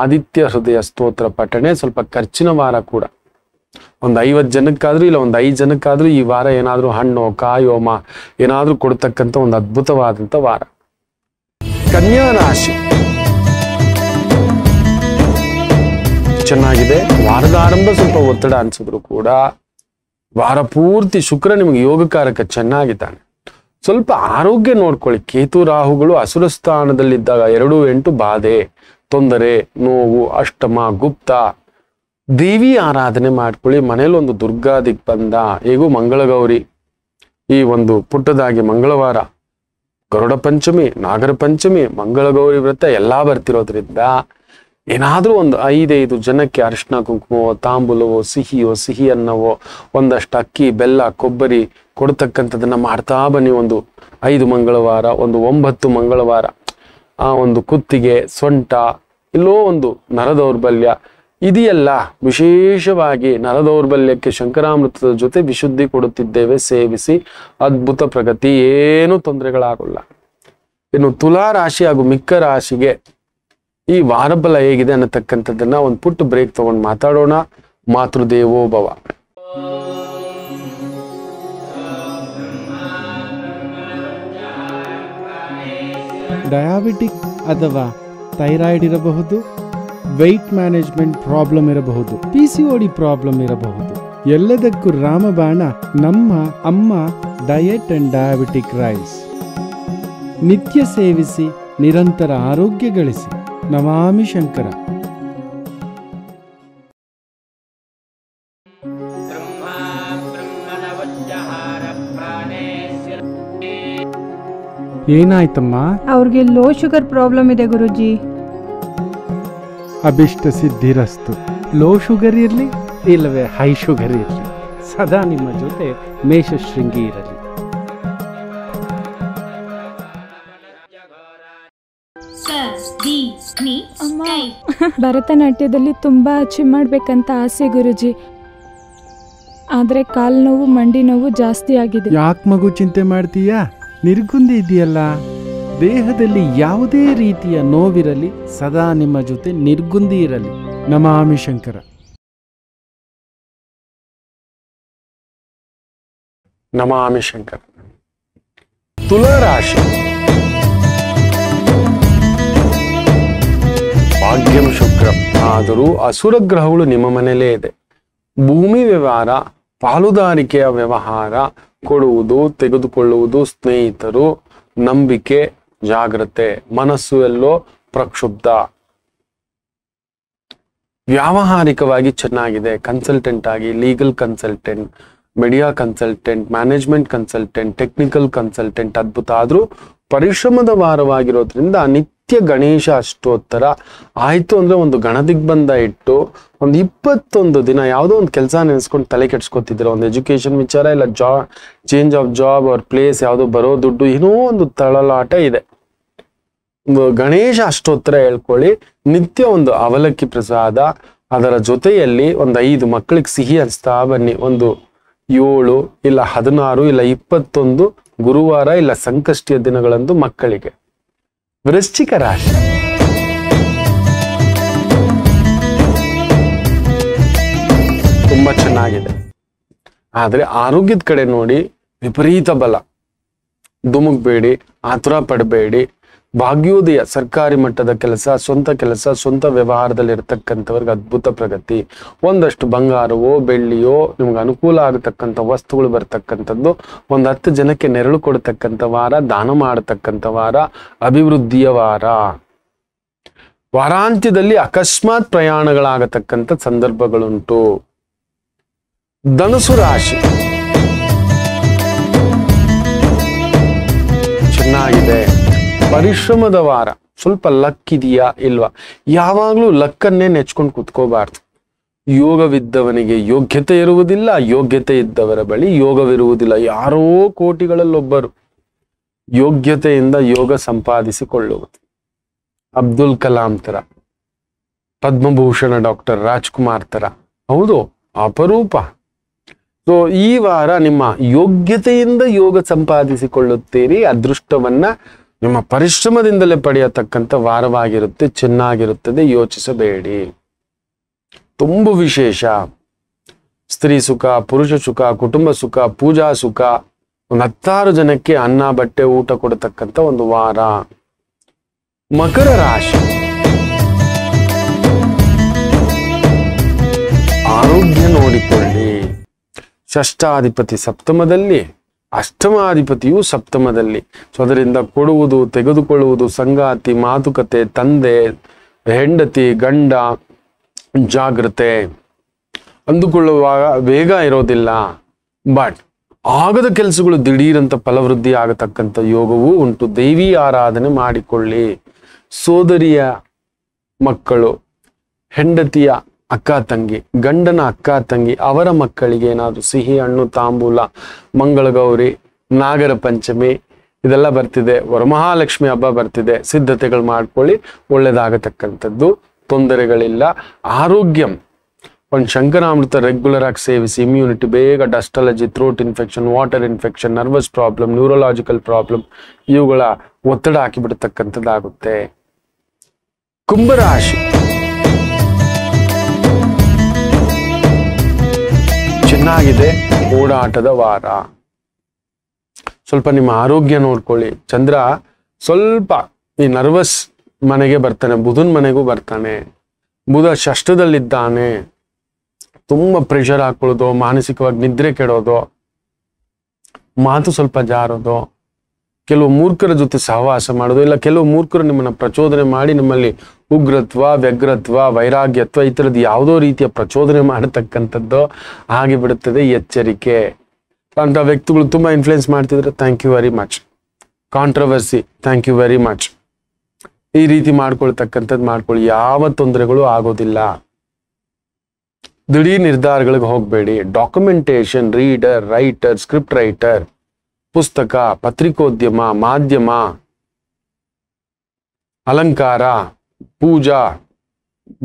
ಆದಿತ್ಯ ಹೃದಯ ಸ್ತೋತ್ರ ಪಠಣೆ ಸ್ವಲ್ಪ ಖರ್ಚಿನ ವಾರ ಕೂಡ ಒಂದು ಐವತ್ತು ಜನಕ್ಕಾದ್ರೂ ಇಲ್ಲ ಒಂದು ಐದು ಜನಕ್ಕಾದ್ರೂ ಈ ವಾರ ಏನಾದರೂ ಹಣ್ಣು ಕಾಯೋ ಮಾ ಏನಾದರೂ ಕೊಡ್ತಕ್ಕಂಥ ಒಂದು ಅದ್ಭುತವಾದಂಥ ವಾರ ಕನ್ಯಾ ರಾಶಿ ಚೆನ್ನಾಗಿದೆ ವಾರದ ಆರಂಭ ಸ್ವಲ್ಪ ಒತ್ತಡ ಅನ್ಸಿದ್ರು ಕೂಡ ವಾರ ಪೂರ್ತಿ ಶುಕ್ರ ನಿಮಗೆ ಯೋಗಕಾರಕ ಚೆನ್ನಾಗಿದ್ದಾನೆ ಸ್ವಲ್ಪ ಆರೋಗ್ಯ ನೋಡ್ಕೊಳ್ಳಿ ಕೇತು ರಾಹುಗಳು ಹಸುರ ಸ್ಥಾನದಲ್ಲಿದ್ದಾಗ ಎರಡು ಎಂಟು ಬಾಧೆ ತೊಂದರೆ ನೋವು ಅಷ್ಟಮ ಗುಪ್ತ ದೇವಿ ಆರಾಧನೆ ಮಾಡ್ಕೊಳ್ಳಿ ಮನೇಲಿ ಒಂದು ದುರ್ಗಾ ದಿಗ್ಬಂಧ ಹೇಗೂ ಮಂಗಳಗೌರಿ ಈ ಒಂದು ಪುಟ್ಟದಾಗಿ ಮಂಗಳವಾರ ಗರುಡ ಪಂಚಮಿ ನಾಗರ ಪಂಚಮಿ ಮಂಗಳಗೌರಿ ವ್ರತ ಎಲ್ಲಾ ಬರ್ತಿರೋದ್ರಿಂದ ಏನಾದರೂ ಒಂದು ಐದೈದು ಜನಕ್ಕೆ ಅರಿಶಿನ ಕುಂಕುಮವೋ ತಾಂಬೂಲವೋ ಸಿಹಿಯೋ ಸಿಹಿ ಅನ್ನವೋ ಒಂದಷ್ಟು ಅಕ್ಕಿ ಬೆಲ್ಲ ಕೊಬ್ಬರಿ ಕೊಡ್ತಕ್ಕಂಥದ್ದನ್ನು ಮಾಡ್ತಾ ಬನ್ನಿ ಒಂದು ಐದು ಮಂಗಳವಾರ ಒಂದು ಒಂಬತ್ತು ಮಂಗಳವಾರ ಆ ಒಂದು ಕುತ್ತಿಗೆ ಸೊಂಟ ಇಲ್ಲೋ ಒಂದು ನರದೌರ್ಬಲ್ಯ ಇದೆಯಲ್ಲ ವಿಶೇಷವಾಗಿ ನರದೌರ್ಬಲ್ಯಕ್ಕೆ ಶಂಕರಾಮೃತದ ಜೊತೆ ವಿಶುದ್ಧಿ ಕೊಡುತ್ತಿದ್ದೇವೆ ಸೇವಿಸಿ ಅದ್ಭುತ ಪ್ರಗತಿ ಏನೂ ತೊಂದರೆಗಳಾಗಲ್ಲ ಇನ್ನು ತುಲಾ ರಾಶಿ ಹಾಗೂ ಮಿಕ್ಕ ರಾಶಿಗೆ ಈ ವಾರಬಲ ಹೇಗಿದೆ ಅನ್ನತಕ್ಕಂಥದ್ದನ್ನ ಒಂದು ಪುಟ್ಟ ಬ್ರೇಕ್ ತಗೊಂಡು ಮಾತಾಡೋಣ ಭವ ಡಯಾಬಿಟಿಕ್ ಅಥವಾ ಥೈರಾಯ್ಡ್ ಇರಬಹುದು ವೆಯ್ಟ್ ಮ್ಯಾನೇಜ್ಮೆಂಟ್ ಪ್ರಾಬ್ಲಮ್ ಇರಬಹುದು ಪಿ ಸಿ ಪ್ರಾಬ್ಲಮ್ ಇರಬಹುದು ಎಲ್ಲದಕ್ಕೂ ರಾಮಬಾಣ ನಮ್ಮ ಅಮ್ಮ ಡಯಟ್ ಅಂಡ್ ಡಯಾಬಿಟಿಕ್ ರೈಸ್ ನಿತ್ಯ ಸೇವಿಸಿ ನಿರಂತರ ಆರೋಗ್ಯ ಗಳಿಸಿ ನಮಾಮಿ ಶಂಕರ ಏನಾಯ್ತಮ್ಮ ಅವ್ರಿಗೆ ಲೋ ಶುಗರ್ ಪ್ರಾಬ್ಲಮ್ ಇದೆ ಗುರುಜಿ ಅಭಿಷ್ಟ ಸಿದ್ಧಿರಸ್ತು ಲೋ ಶುಗರ್ ಇರಲಿ ಇಲ್ಲವೇ ಹೈ ಶುಗರ್ ಇರಲಿ ಸದಾ ನಿಮ್ಮ ಜೊತೆ ಮೇಷಶೃಂಗಿ ಇರಲಿ ಭರತನಾಟ್ಯದಲ್ಲಿ ತುಂಬ ಅಚೀವ್ ಮಾಡ್ಬೇಕಂತ ಆಸೆ ಗುರುಜಿ ಆದರೆ ಕಾಲು ನೋವು ಮಂಡಿ ನೋವು ಜಾಸ್ತಿ ಆಗಿದೆ ಯಾಕೆ ಮಗು ಚಿಂತೆ ಮಾಡ್ತೀಯಾ ನಿರ್ಗುಂದಿ ಇದೆಯಲ್ಲ ದೇಹದಲ್ಲಿ ಯಾವುದೇ ರೀತಿಯ ನೋವಿರಲಿ ಸದಾ ನಿಮ್ಮ ಜೊತೆ ನಿರ್ಗುಂದಿ ಇರಲಿ ನಮಾಮಿ ಶಂಕರ ನಮಾಮಿ ಶಂಕರ ರಾಶಿ ಭಾಗ್ಯಂ ಶುಕ್ರ ಆದರೂ ಅಸುರ ಗ್ರಹಗಳು ನಿಮ್ಮ ಮನೆಯಲ್ಲೇ ಇದೆ ಭೂಮಿ ವ್ಯವಹಾರ ಪಾಲುದಾರಿಕೆಯ ವ್ಯವಹಾರ ಕೊಡುವುದು ತೆಗೆದುಕೊಳ್ಳುವುದು ಸ್ನೇಹಿತರು ನಂಬಿಕೆ ಜಾಗ್ರತೆ ಮನಸ್ಸು ಎಲ್ಲೋ ಪ್ರಕ್ಷುಬ್ಧ ವ್ಯಾವಹಾರಿಕವಾಗಿ ಚೆನ್ನಾಗಿದೆ ಕನ್ಸಲ್ಟೆಂಟ್ ಆಗಿ legal consultant media consultant management consultant technical consultant ಅದ್ಭುತ ಆದರೂ ಪರಿಶ್ರಮದ ವಾರವಾಗಿರೋದ್ರಿಂದ ನಿತ್ಯ ನಿತ್ಯ ಗಣೇಶ ಅಷ್ಟೋತ್ತರ ಆಯಿತು ಅಂದ್ರೆ ಒಂದು ಗಣದಿಗ್ಬಂಧ ಇಟ್ಟು ಒಂದು ಇಪ್ಪತ್ತೊಂದು ದಿನ ಯಾವುದೋ ಒಂದು ಕೆಲಸ ನೆನೆಸ್ಕೊಂಡು ತಲೆ ಕೆಡ್ಸ್ಕೊತಿದ್ರು ಒಂದು ಎಜುಕೇಷನ್ ವಿಚಾರ ಇಲ್ಲ ಜಾ ಚೇಂಜ್ ಆಫ್ ಜಾಬ್ ಅವ್ರ ಪ್ಲೇಸ್ ಯಾವುದೋ ಬರೋ ದುಡ್ಡು ಏನೋ ಒಂದು ತಳಲಾಟ ಇದೆ ಗಣೇಶ ಅಷ್ಟೋತ್ತರ ಹೇಳ್ಕೊಳ್ಳಿ ನಿತ್ಯ ಒಂದು ಅವಲಕ್ಕಿ ಪ್ರಸಾದ ಅದರ ಜೊತೆಯಲ್ಲಿ ಒಂದು ಐದು ಮಕ್ಕಳಿಗೆ ಸಿಹಿ ಅನಿಸ್ತಾ ಬನ್ನಿ ಒಂದು ಏಳು ಇಲ್ಲ ಹದಿನಾರು ಇಲ್ಲ ಇಪ್ಪತ್ತೊಂದು ಗುರುವಾರ ಇಲ್ಲ ಸಂಕಷ್ಟಿಯ ದಿನಗಳಂದು ಮಕ್ಕಳಿಗೆ ವೃಶ್ಚಿಕ ರಾಶಿ ತುಂಬಾ ಚೆನ್ನಾಗಿದೆ ಆದ್ರೆ ಆರೋಗ್ಯದ ಕಡೆ ನೋಡಿ ವಿಪರೀತ ಬಲ ದುಮುಕ್ಬೇಡಿ ಆತುರ ಪಡಬೇಡಿ ಭಾಗ್ಯೋದಯ ಸರ್ಕಾರಿ ಮಟ್ಟದ ಕೆಲಸ ಸ್ವಂತ ಕೆಲಸ ಸ್ವಂತ ವ್ಯವಹಾರದಲ್ಲಿ ಇರತಕ್ಕಂಥವ್ರಿಗೆ ಅದ್ಭುತ ಪ್ರಗತಿ ಒಂದಷ್ಟು ಬಂಗಾರವೋ ಬೆಳ್ಳಿಯೋ ನಿಮ್ಗೆ ಅನುಕೂಲ ಆಗತಕ್ಕಂಥ ವಸ್ತುಗಳು ಬರ್ತಕ್ಕಂಥದ್ದು ಒಂದು ಹತ್ತು ಜನಕ್ಕೆ ನೆರಳು ಕೊಡತಕ್ಕಂಥ ವಾರ ದಾನ ಮಾಡತಕ್ಕಂಥ ವಾರ ಅಭಿವೃದ್ಧಿಯ ವಾರ ವಾರಾಂತ್ಯದಲ್ಲಿ ಅಕಸ್ಮಾತ್ ಪ್ರಯಾಣಗಳಾಗತಕ್ಕಂಥ ಸಂದರ್ಭಗಳುಂಟು ಧನುಸು ರಾಶಿ ಚೆನ್ನಾಗಿದೆ ಪರಿಶ್ರಮದ ವಾರ ಸ್ವಲ್ಪ ಲಕ್ ಇದೆಯಾ ಇಲ್ವಾ ಯಾವಾಗಲೂ ಲಕ್ಕನ್ನೇ ನೆಚ್ಕೊಂಡು ಕುತ್ಕೋಬಾರ್ದು ಯೋಗವಿದ್ದವನಿಗೆ ಯೋಗ್ಯತೆ ಇರುವುದಿಲ್ಲ ಯೋಗ್ಯತೆ ಇದ್ದವರ ಬಳಿ ಯೋಗವಿರುವುದಿಲ್ಲ ಯಾರೋ ಕೋಟಿಗಳಲ್ಲೊಬ್ಬರು ಯೋಗ್ಯತೆಯಿಂದ ಯೋಗ ಸಂಪಾದಿಸಿಕೊಳ್ಳುವುದು ಅಬ್ದುಲ್ ಕಲಾಂ ತರ ಪದ್ಮಭೂಷಣ ಡಾಕ್ಟರ್ ರಾಜ್ಕುಮಾರ್ ತರ ಹೌದು ಅಪರೂಪ ಸೊ ಈ ವಾರ ನಿಮ್ಮ ಯೋಗ್ಯತೆಯಿಂದ ಯೋಗ ಸಂಪಾದಿಸಿಕೊಳ್ಳುತ್ತೀರಿ ಅದೃಷ್ಟವನ್ನ ನಿಮ್ಮ ಪರಿಶ್ರಮದಿಂದಲೇ ಪಡೆಯತಕ್ಕಂಥ ವಾರವಾಗಿರುತ್ತೆ ಚೆನ್ನಾಗಿರುತ್ತದೆ ಯೋಚಿಸಬೇಡಿ ತುಂಬ ವಿಶೇಷ ಸ್ತ್ರೀ ಸುಖ ಪುರುಷ ಸುಖ ಕುಟುಂಬ ಸುಖ ಪೂಜಾ ಸುಖ ಒಂದು ಹತ್ತಾರು ಜನಕ್ಕೆ ಅನ್ನ ಬಟ್ಟೆ ಊಟ ಕೊಡತಕ್ಕಂಥ ಒಂದು ವಾರ ಮಕರ ರಾಶಿ ಆರೋಗ್ಯ ನೋಡಿಕೊಳ್ಳಿ ಷಷ್ಠಾಧಿಪತಿ ಸಪ್ತಮದಲ್ಲಿ ಅಧಿಪತಿಯು ಸಪ್ತಮದಲ್ಲಿ ಸೊ ಅದರಿಂದ ಕೊಡುವುದು ತೆಗೆದುಕೊಳ್ಳುವುದು ಸಂಗಾತಿ ಮಾತುಕತೆ ತಂದೆ ಹೆಂಡತಿ ಗಂಡ ಜಾಗ್ರತೆ ಅಂದುಕೊಳ್ಳುವಾಗ ಬೇಗ ಇರೋದಿಲ್ಲ ಬಟ್ ಆಗದ ಕೆಲಸಗಳು ದಿಢೀರಂತ ಫಲವೃದ್ಧಿ ಆಗತಕ್ಕಂಥ ಯೋಗವೂ ಉಂಟು ದೇವಿ ಆರಾಧನೆ ಮಾಡಿಕೊಳ್ಳಿ ಸೋದರಿಯ ಮಕ್ಕಳು ಹೆಂಡತಿಯ ಅಕ್ಕ ತಂಗಿ ಗಂಡನ ಅಕ್ಕ ತಂಗಿ ಅವರ ಮಕ್ಕಳಿಗೆ ಏನಾದರೂ ಸಿಹಿ ಹಣ್ಣು ತಾಂಬೂಲ ಮಂಗಳಗೌರಿ ನಾಗರ ಪಂಚಮಿ ಇದೆಲ್ಲ ಬರ್ತಿದೆ ವರಮಹಾಲಕ್ಷ್ಮಿ ಹಬ್ಬ ಬರ್ತಿದೆ ಸಿದ್ಧತೆಗಳು ಮಾಡ್ಕೊಳ್ಳಿ ಒಳ್ಳೇದಾಗತಕ್ಕಂಥದ್ದು ತೊಂದರೆಗಳಿಲ್ಲ ಆರೋಗ್ಯಂ ಒಂದು ಶಂಕರಾಮೃತ ರೆಗ್ಯುಲರ್ ಆಗಿ ಸೇವಿಸಿ ಇಮ್ಯುನಿಟಿ ಬೇಗ dust allergy throat infection water infection nervous problem neurological problem ಇವುಗಳ ಒತ್ತಡ ಹಾಕಿಬಿಡ್ತಕ್ಕಂಥದ್ದಾಗುತ್ತೆ ಕುಂಭರಾಶಿ ಚೆನ್ನಾಗಿದೆ ಓಡಾಟದ ವಾರ ಸ್ವಲ್ಪ ನಿಮ್ಮ ಆರೋಗ್ಯ ನೋಡ್ಕೊಳ್ಳಿ ಚಂದ್ರ ಸ್ವಲ್ಪ ಈ ನರ್ವಸ್ ಮನೆಗೆ ಬರ್ತಾನೆ ಬುಧನ್ ಮನೆಗೂ ಬರ್ತಾನೆ ಬುಧ ಷಷ್ಟದಲ್ಲಿದ್ದಾನೆ ತುಂಬ ಪ್ರೆಷರ್ ಹಾಕೊಳ್ಳೋದು ಮಾನಸಿಕವಾಗಿ ನಿದ್ರೆ ಕೆಡೋದು ಮಾತು ಸ್ವಲ್ಪ ಜಾರೋದು ಕೆಲವು ಮೂರ್ಖರ ಜೊತೆ ಸಹವಾಸ ಮಾಡೋದು ಇಲ್ಲ ಕೆಲವು ಮೂರ್ಖರು ನಿಮ್ಮನ್ನು ಪ್ರಚೋದನೆ ಮಾಡಿ ನಿಮ್ಮಲ್ಲಿ ಉಗ್ರತ್ವ ವ್ಯಗ್ರತ್ವ ವೈರಾಗ್ಯತ್ವ ಈ ಥರದ್ದು ಯಾವುದೋ ರೀತಿಯ ಪ್ರಚೋದನೆ ಮಾಡತಕ್ಕಂಥದ್ದು ಆಗಿಬಿಡುತ್ತದೆ ಎಚ್ಚರಿಕೆ ಅಂಥ ವ್ಯಕ್ತಿಗಳು ತುಂಬ ಇನ್ಫ್ಲುಯೆನ್ಸ್ ಮಾಡ್ತಿದ್ರೆ thank you very much controversy thank you very much ಈ ರೀತಿ ಮಾಡ್ಕೊಳ್ತಕ್ಕಂಥದ್ದು ಮಾಡ್ಕೊಳ್ಳಿ ಯಾವ ತೊಂದರೆಗಳು ಆಗೋದಿಲ್ಲ ದಿಢೀರ್ ನಿರ್ಧಾರಗಳಿಗೆ ಹೋಗಬೇಡಿ documentation reader writer script writer ಪುಸ್ತಕ ಪತ್ರಿಕೋದ್ಯಮ ಮಾಧ್ಯಮ ಅಲಂಕಾರ ಪೂಜಾ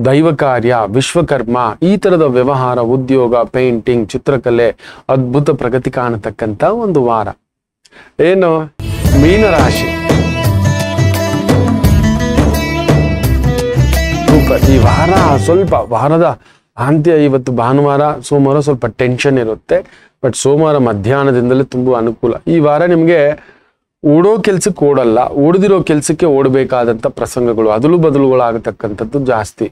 ದೈವ ಕಾರ್ಯ ವಿಶ್ವಕರ್ಮ ಈ ತರದ ವ್ಯವಹಾರ ಉದ್ಯೋಗ ಪೇಂಟಿಂಗ್ ಚಿತ್ರಕಲೆ ಅದ್ಭುತ ಪ್ರಗತಿ ಕಾಣತಕ್ಕಂತ ಒಂದು ವಾರ ಏನು ಮೀನರಾಶಿ ಈ ವಾರ ಸ್ವಲ್ಪ ವಾರದ ಅಂತ್ಯ ಇವತ್ತು ಭಾನುವಾರ ಸೋಮವಾರ ಸ್ವಲ್ಪ ಟೆನ್ಷನ್ ಇರುತ್ತೆ ಬಟ್ ಸೋಮವಾರ ಮಧ್ಯಾಹ್ನದಿಂದಲೇ ತುಂಬ ಅನುಕೂಲ ಈ ವಾರ ನಿಮಗೆ ಓಡೋ ಕೆಲಸಕ್ಕೆ ಓಡಲ್ಲ ಓಡದಿರೋ ಕೆಲಸಕ್ಕೆ ಓಡಬೇಕಾದಂಥ ಪ್ರಸಂಗಗಳು ಅದಲು ಬದಲುಗಳಾಗತಕ್ಕಂಥದ್ದು ಜಾಸ್ತಿ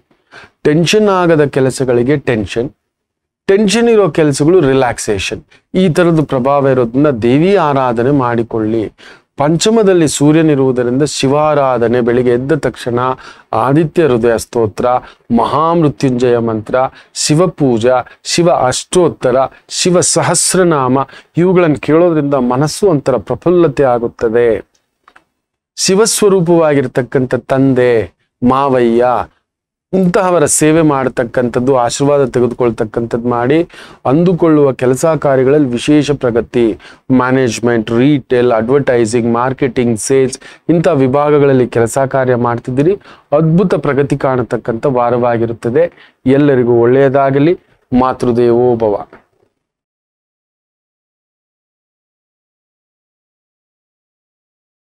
ಟೆನ್ಷನ್ ಆಗದ ಕೆಲಸಗಳಿಗೆ ಟೆನ್ಷನ್ ಟೆನ್ಷನ್ ಇರೋ ಕೆಲಸಗಳು ರಿಲ್ಯಾಕ್ಸೇಷನ್ ಈ ಥರದ್ದು ಪ್ರಭಾವ ಇರೋದ್ರಿಂದ ದೇವಿ ಆರಾಧನೆ ಮಾಡಿಕೊಳ್ಳಿ ಪಂಚಮದಲ್ಲಿ ಸೂರ್ಯನಿರುವುದರಿಂದ ಶಿವಾರಾಧನೆ ಬೆಳಿಗ್ಗೆ ಎದ್ದ ತಕ್ಷಣ ಆದಿತ್ಯ ಹೃದಯ ಸ್ತೋತ್ರ ಮಹಾಮೃತ್ಯುಂಜಯ ಮಂತ್ರ ಶಿವಪೂಜಾ ಶಿವ ಅಷ್ಟೋತ್ತರ ಶಿವ ಸಹಸ್ರನಾಮ ಇವುಗಳನ್ನು ಕೇಳೋದ್ರಿಂದ ಮನಸ್ಸು ಒಂಥರ ಪ್ರಫುಲ್ಲತೆ ಆಗುತ್ತದೆ ಶಿವಸ್ವರೂಪವಾಗಿರ್ತಕ್ಕಂಥ ತಂದೆ ಮಾವಯ್ಯ ಇಂತಹವರ ಸೇವೆ ಮಾಡತಕ್ಕಂಥದ್ದು ಆಶೀರ್ವಾದ ತೆಗೆದುಕೊಳ್ತಕ್ಕಂಥದ್ದು ಮಾಡಿ ಅಂದುಕೊಳ್ಳುವ ಕೆಲಸ ಕಾರ್ಯಗಳಲ್ಲಿ ವಿಶೇಷ ಪ್ರಗತಿ management retail advertising marketing sales ಇಂಥ ವಿಭಾಗಗಳಲ್ಲಿ ಕೆಲಸ ಕಾರ್ಯ ಮಾಡ್ತಿದ್ದೀರಿ ಅದ್ಭುತ ಪ್ರಗತಿ ಕಾಣತಕ್ಕಂಥ ವಾರವಾಗಿರುತ್ತದೆ ಎಲ್ಲರಿಗೂ ಒಳ್ಳೆಯದಾಗಲಿ ಮಾತೃದೇವೋಭವ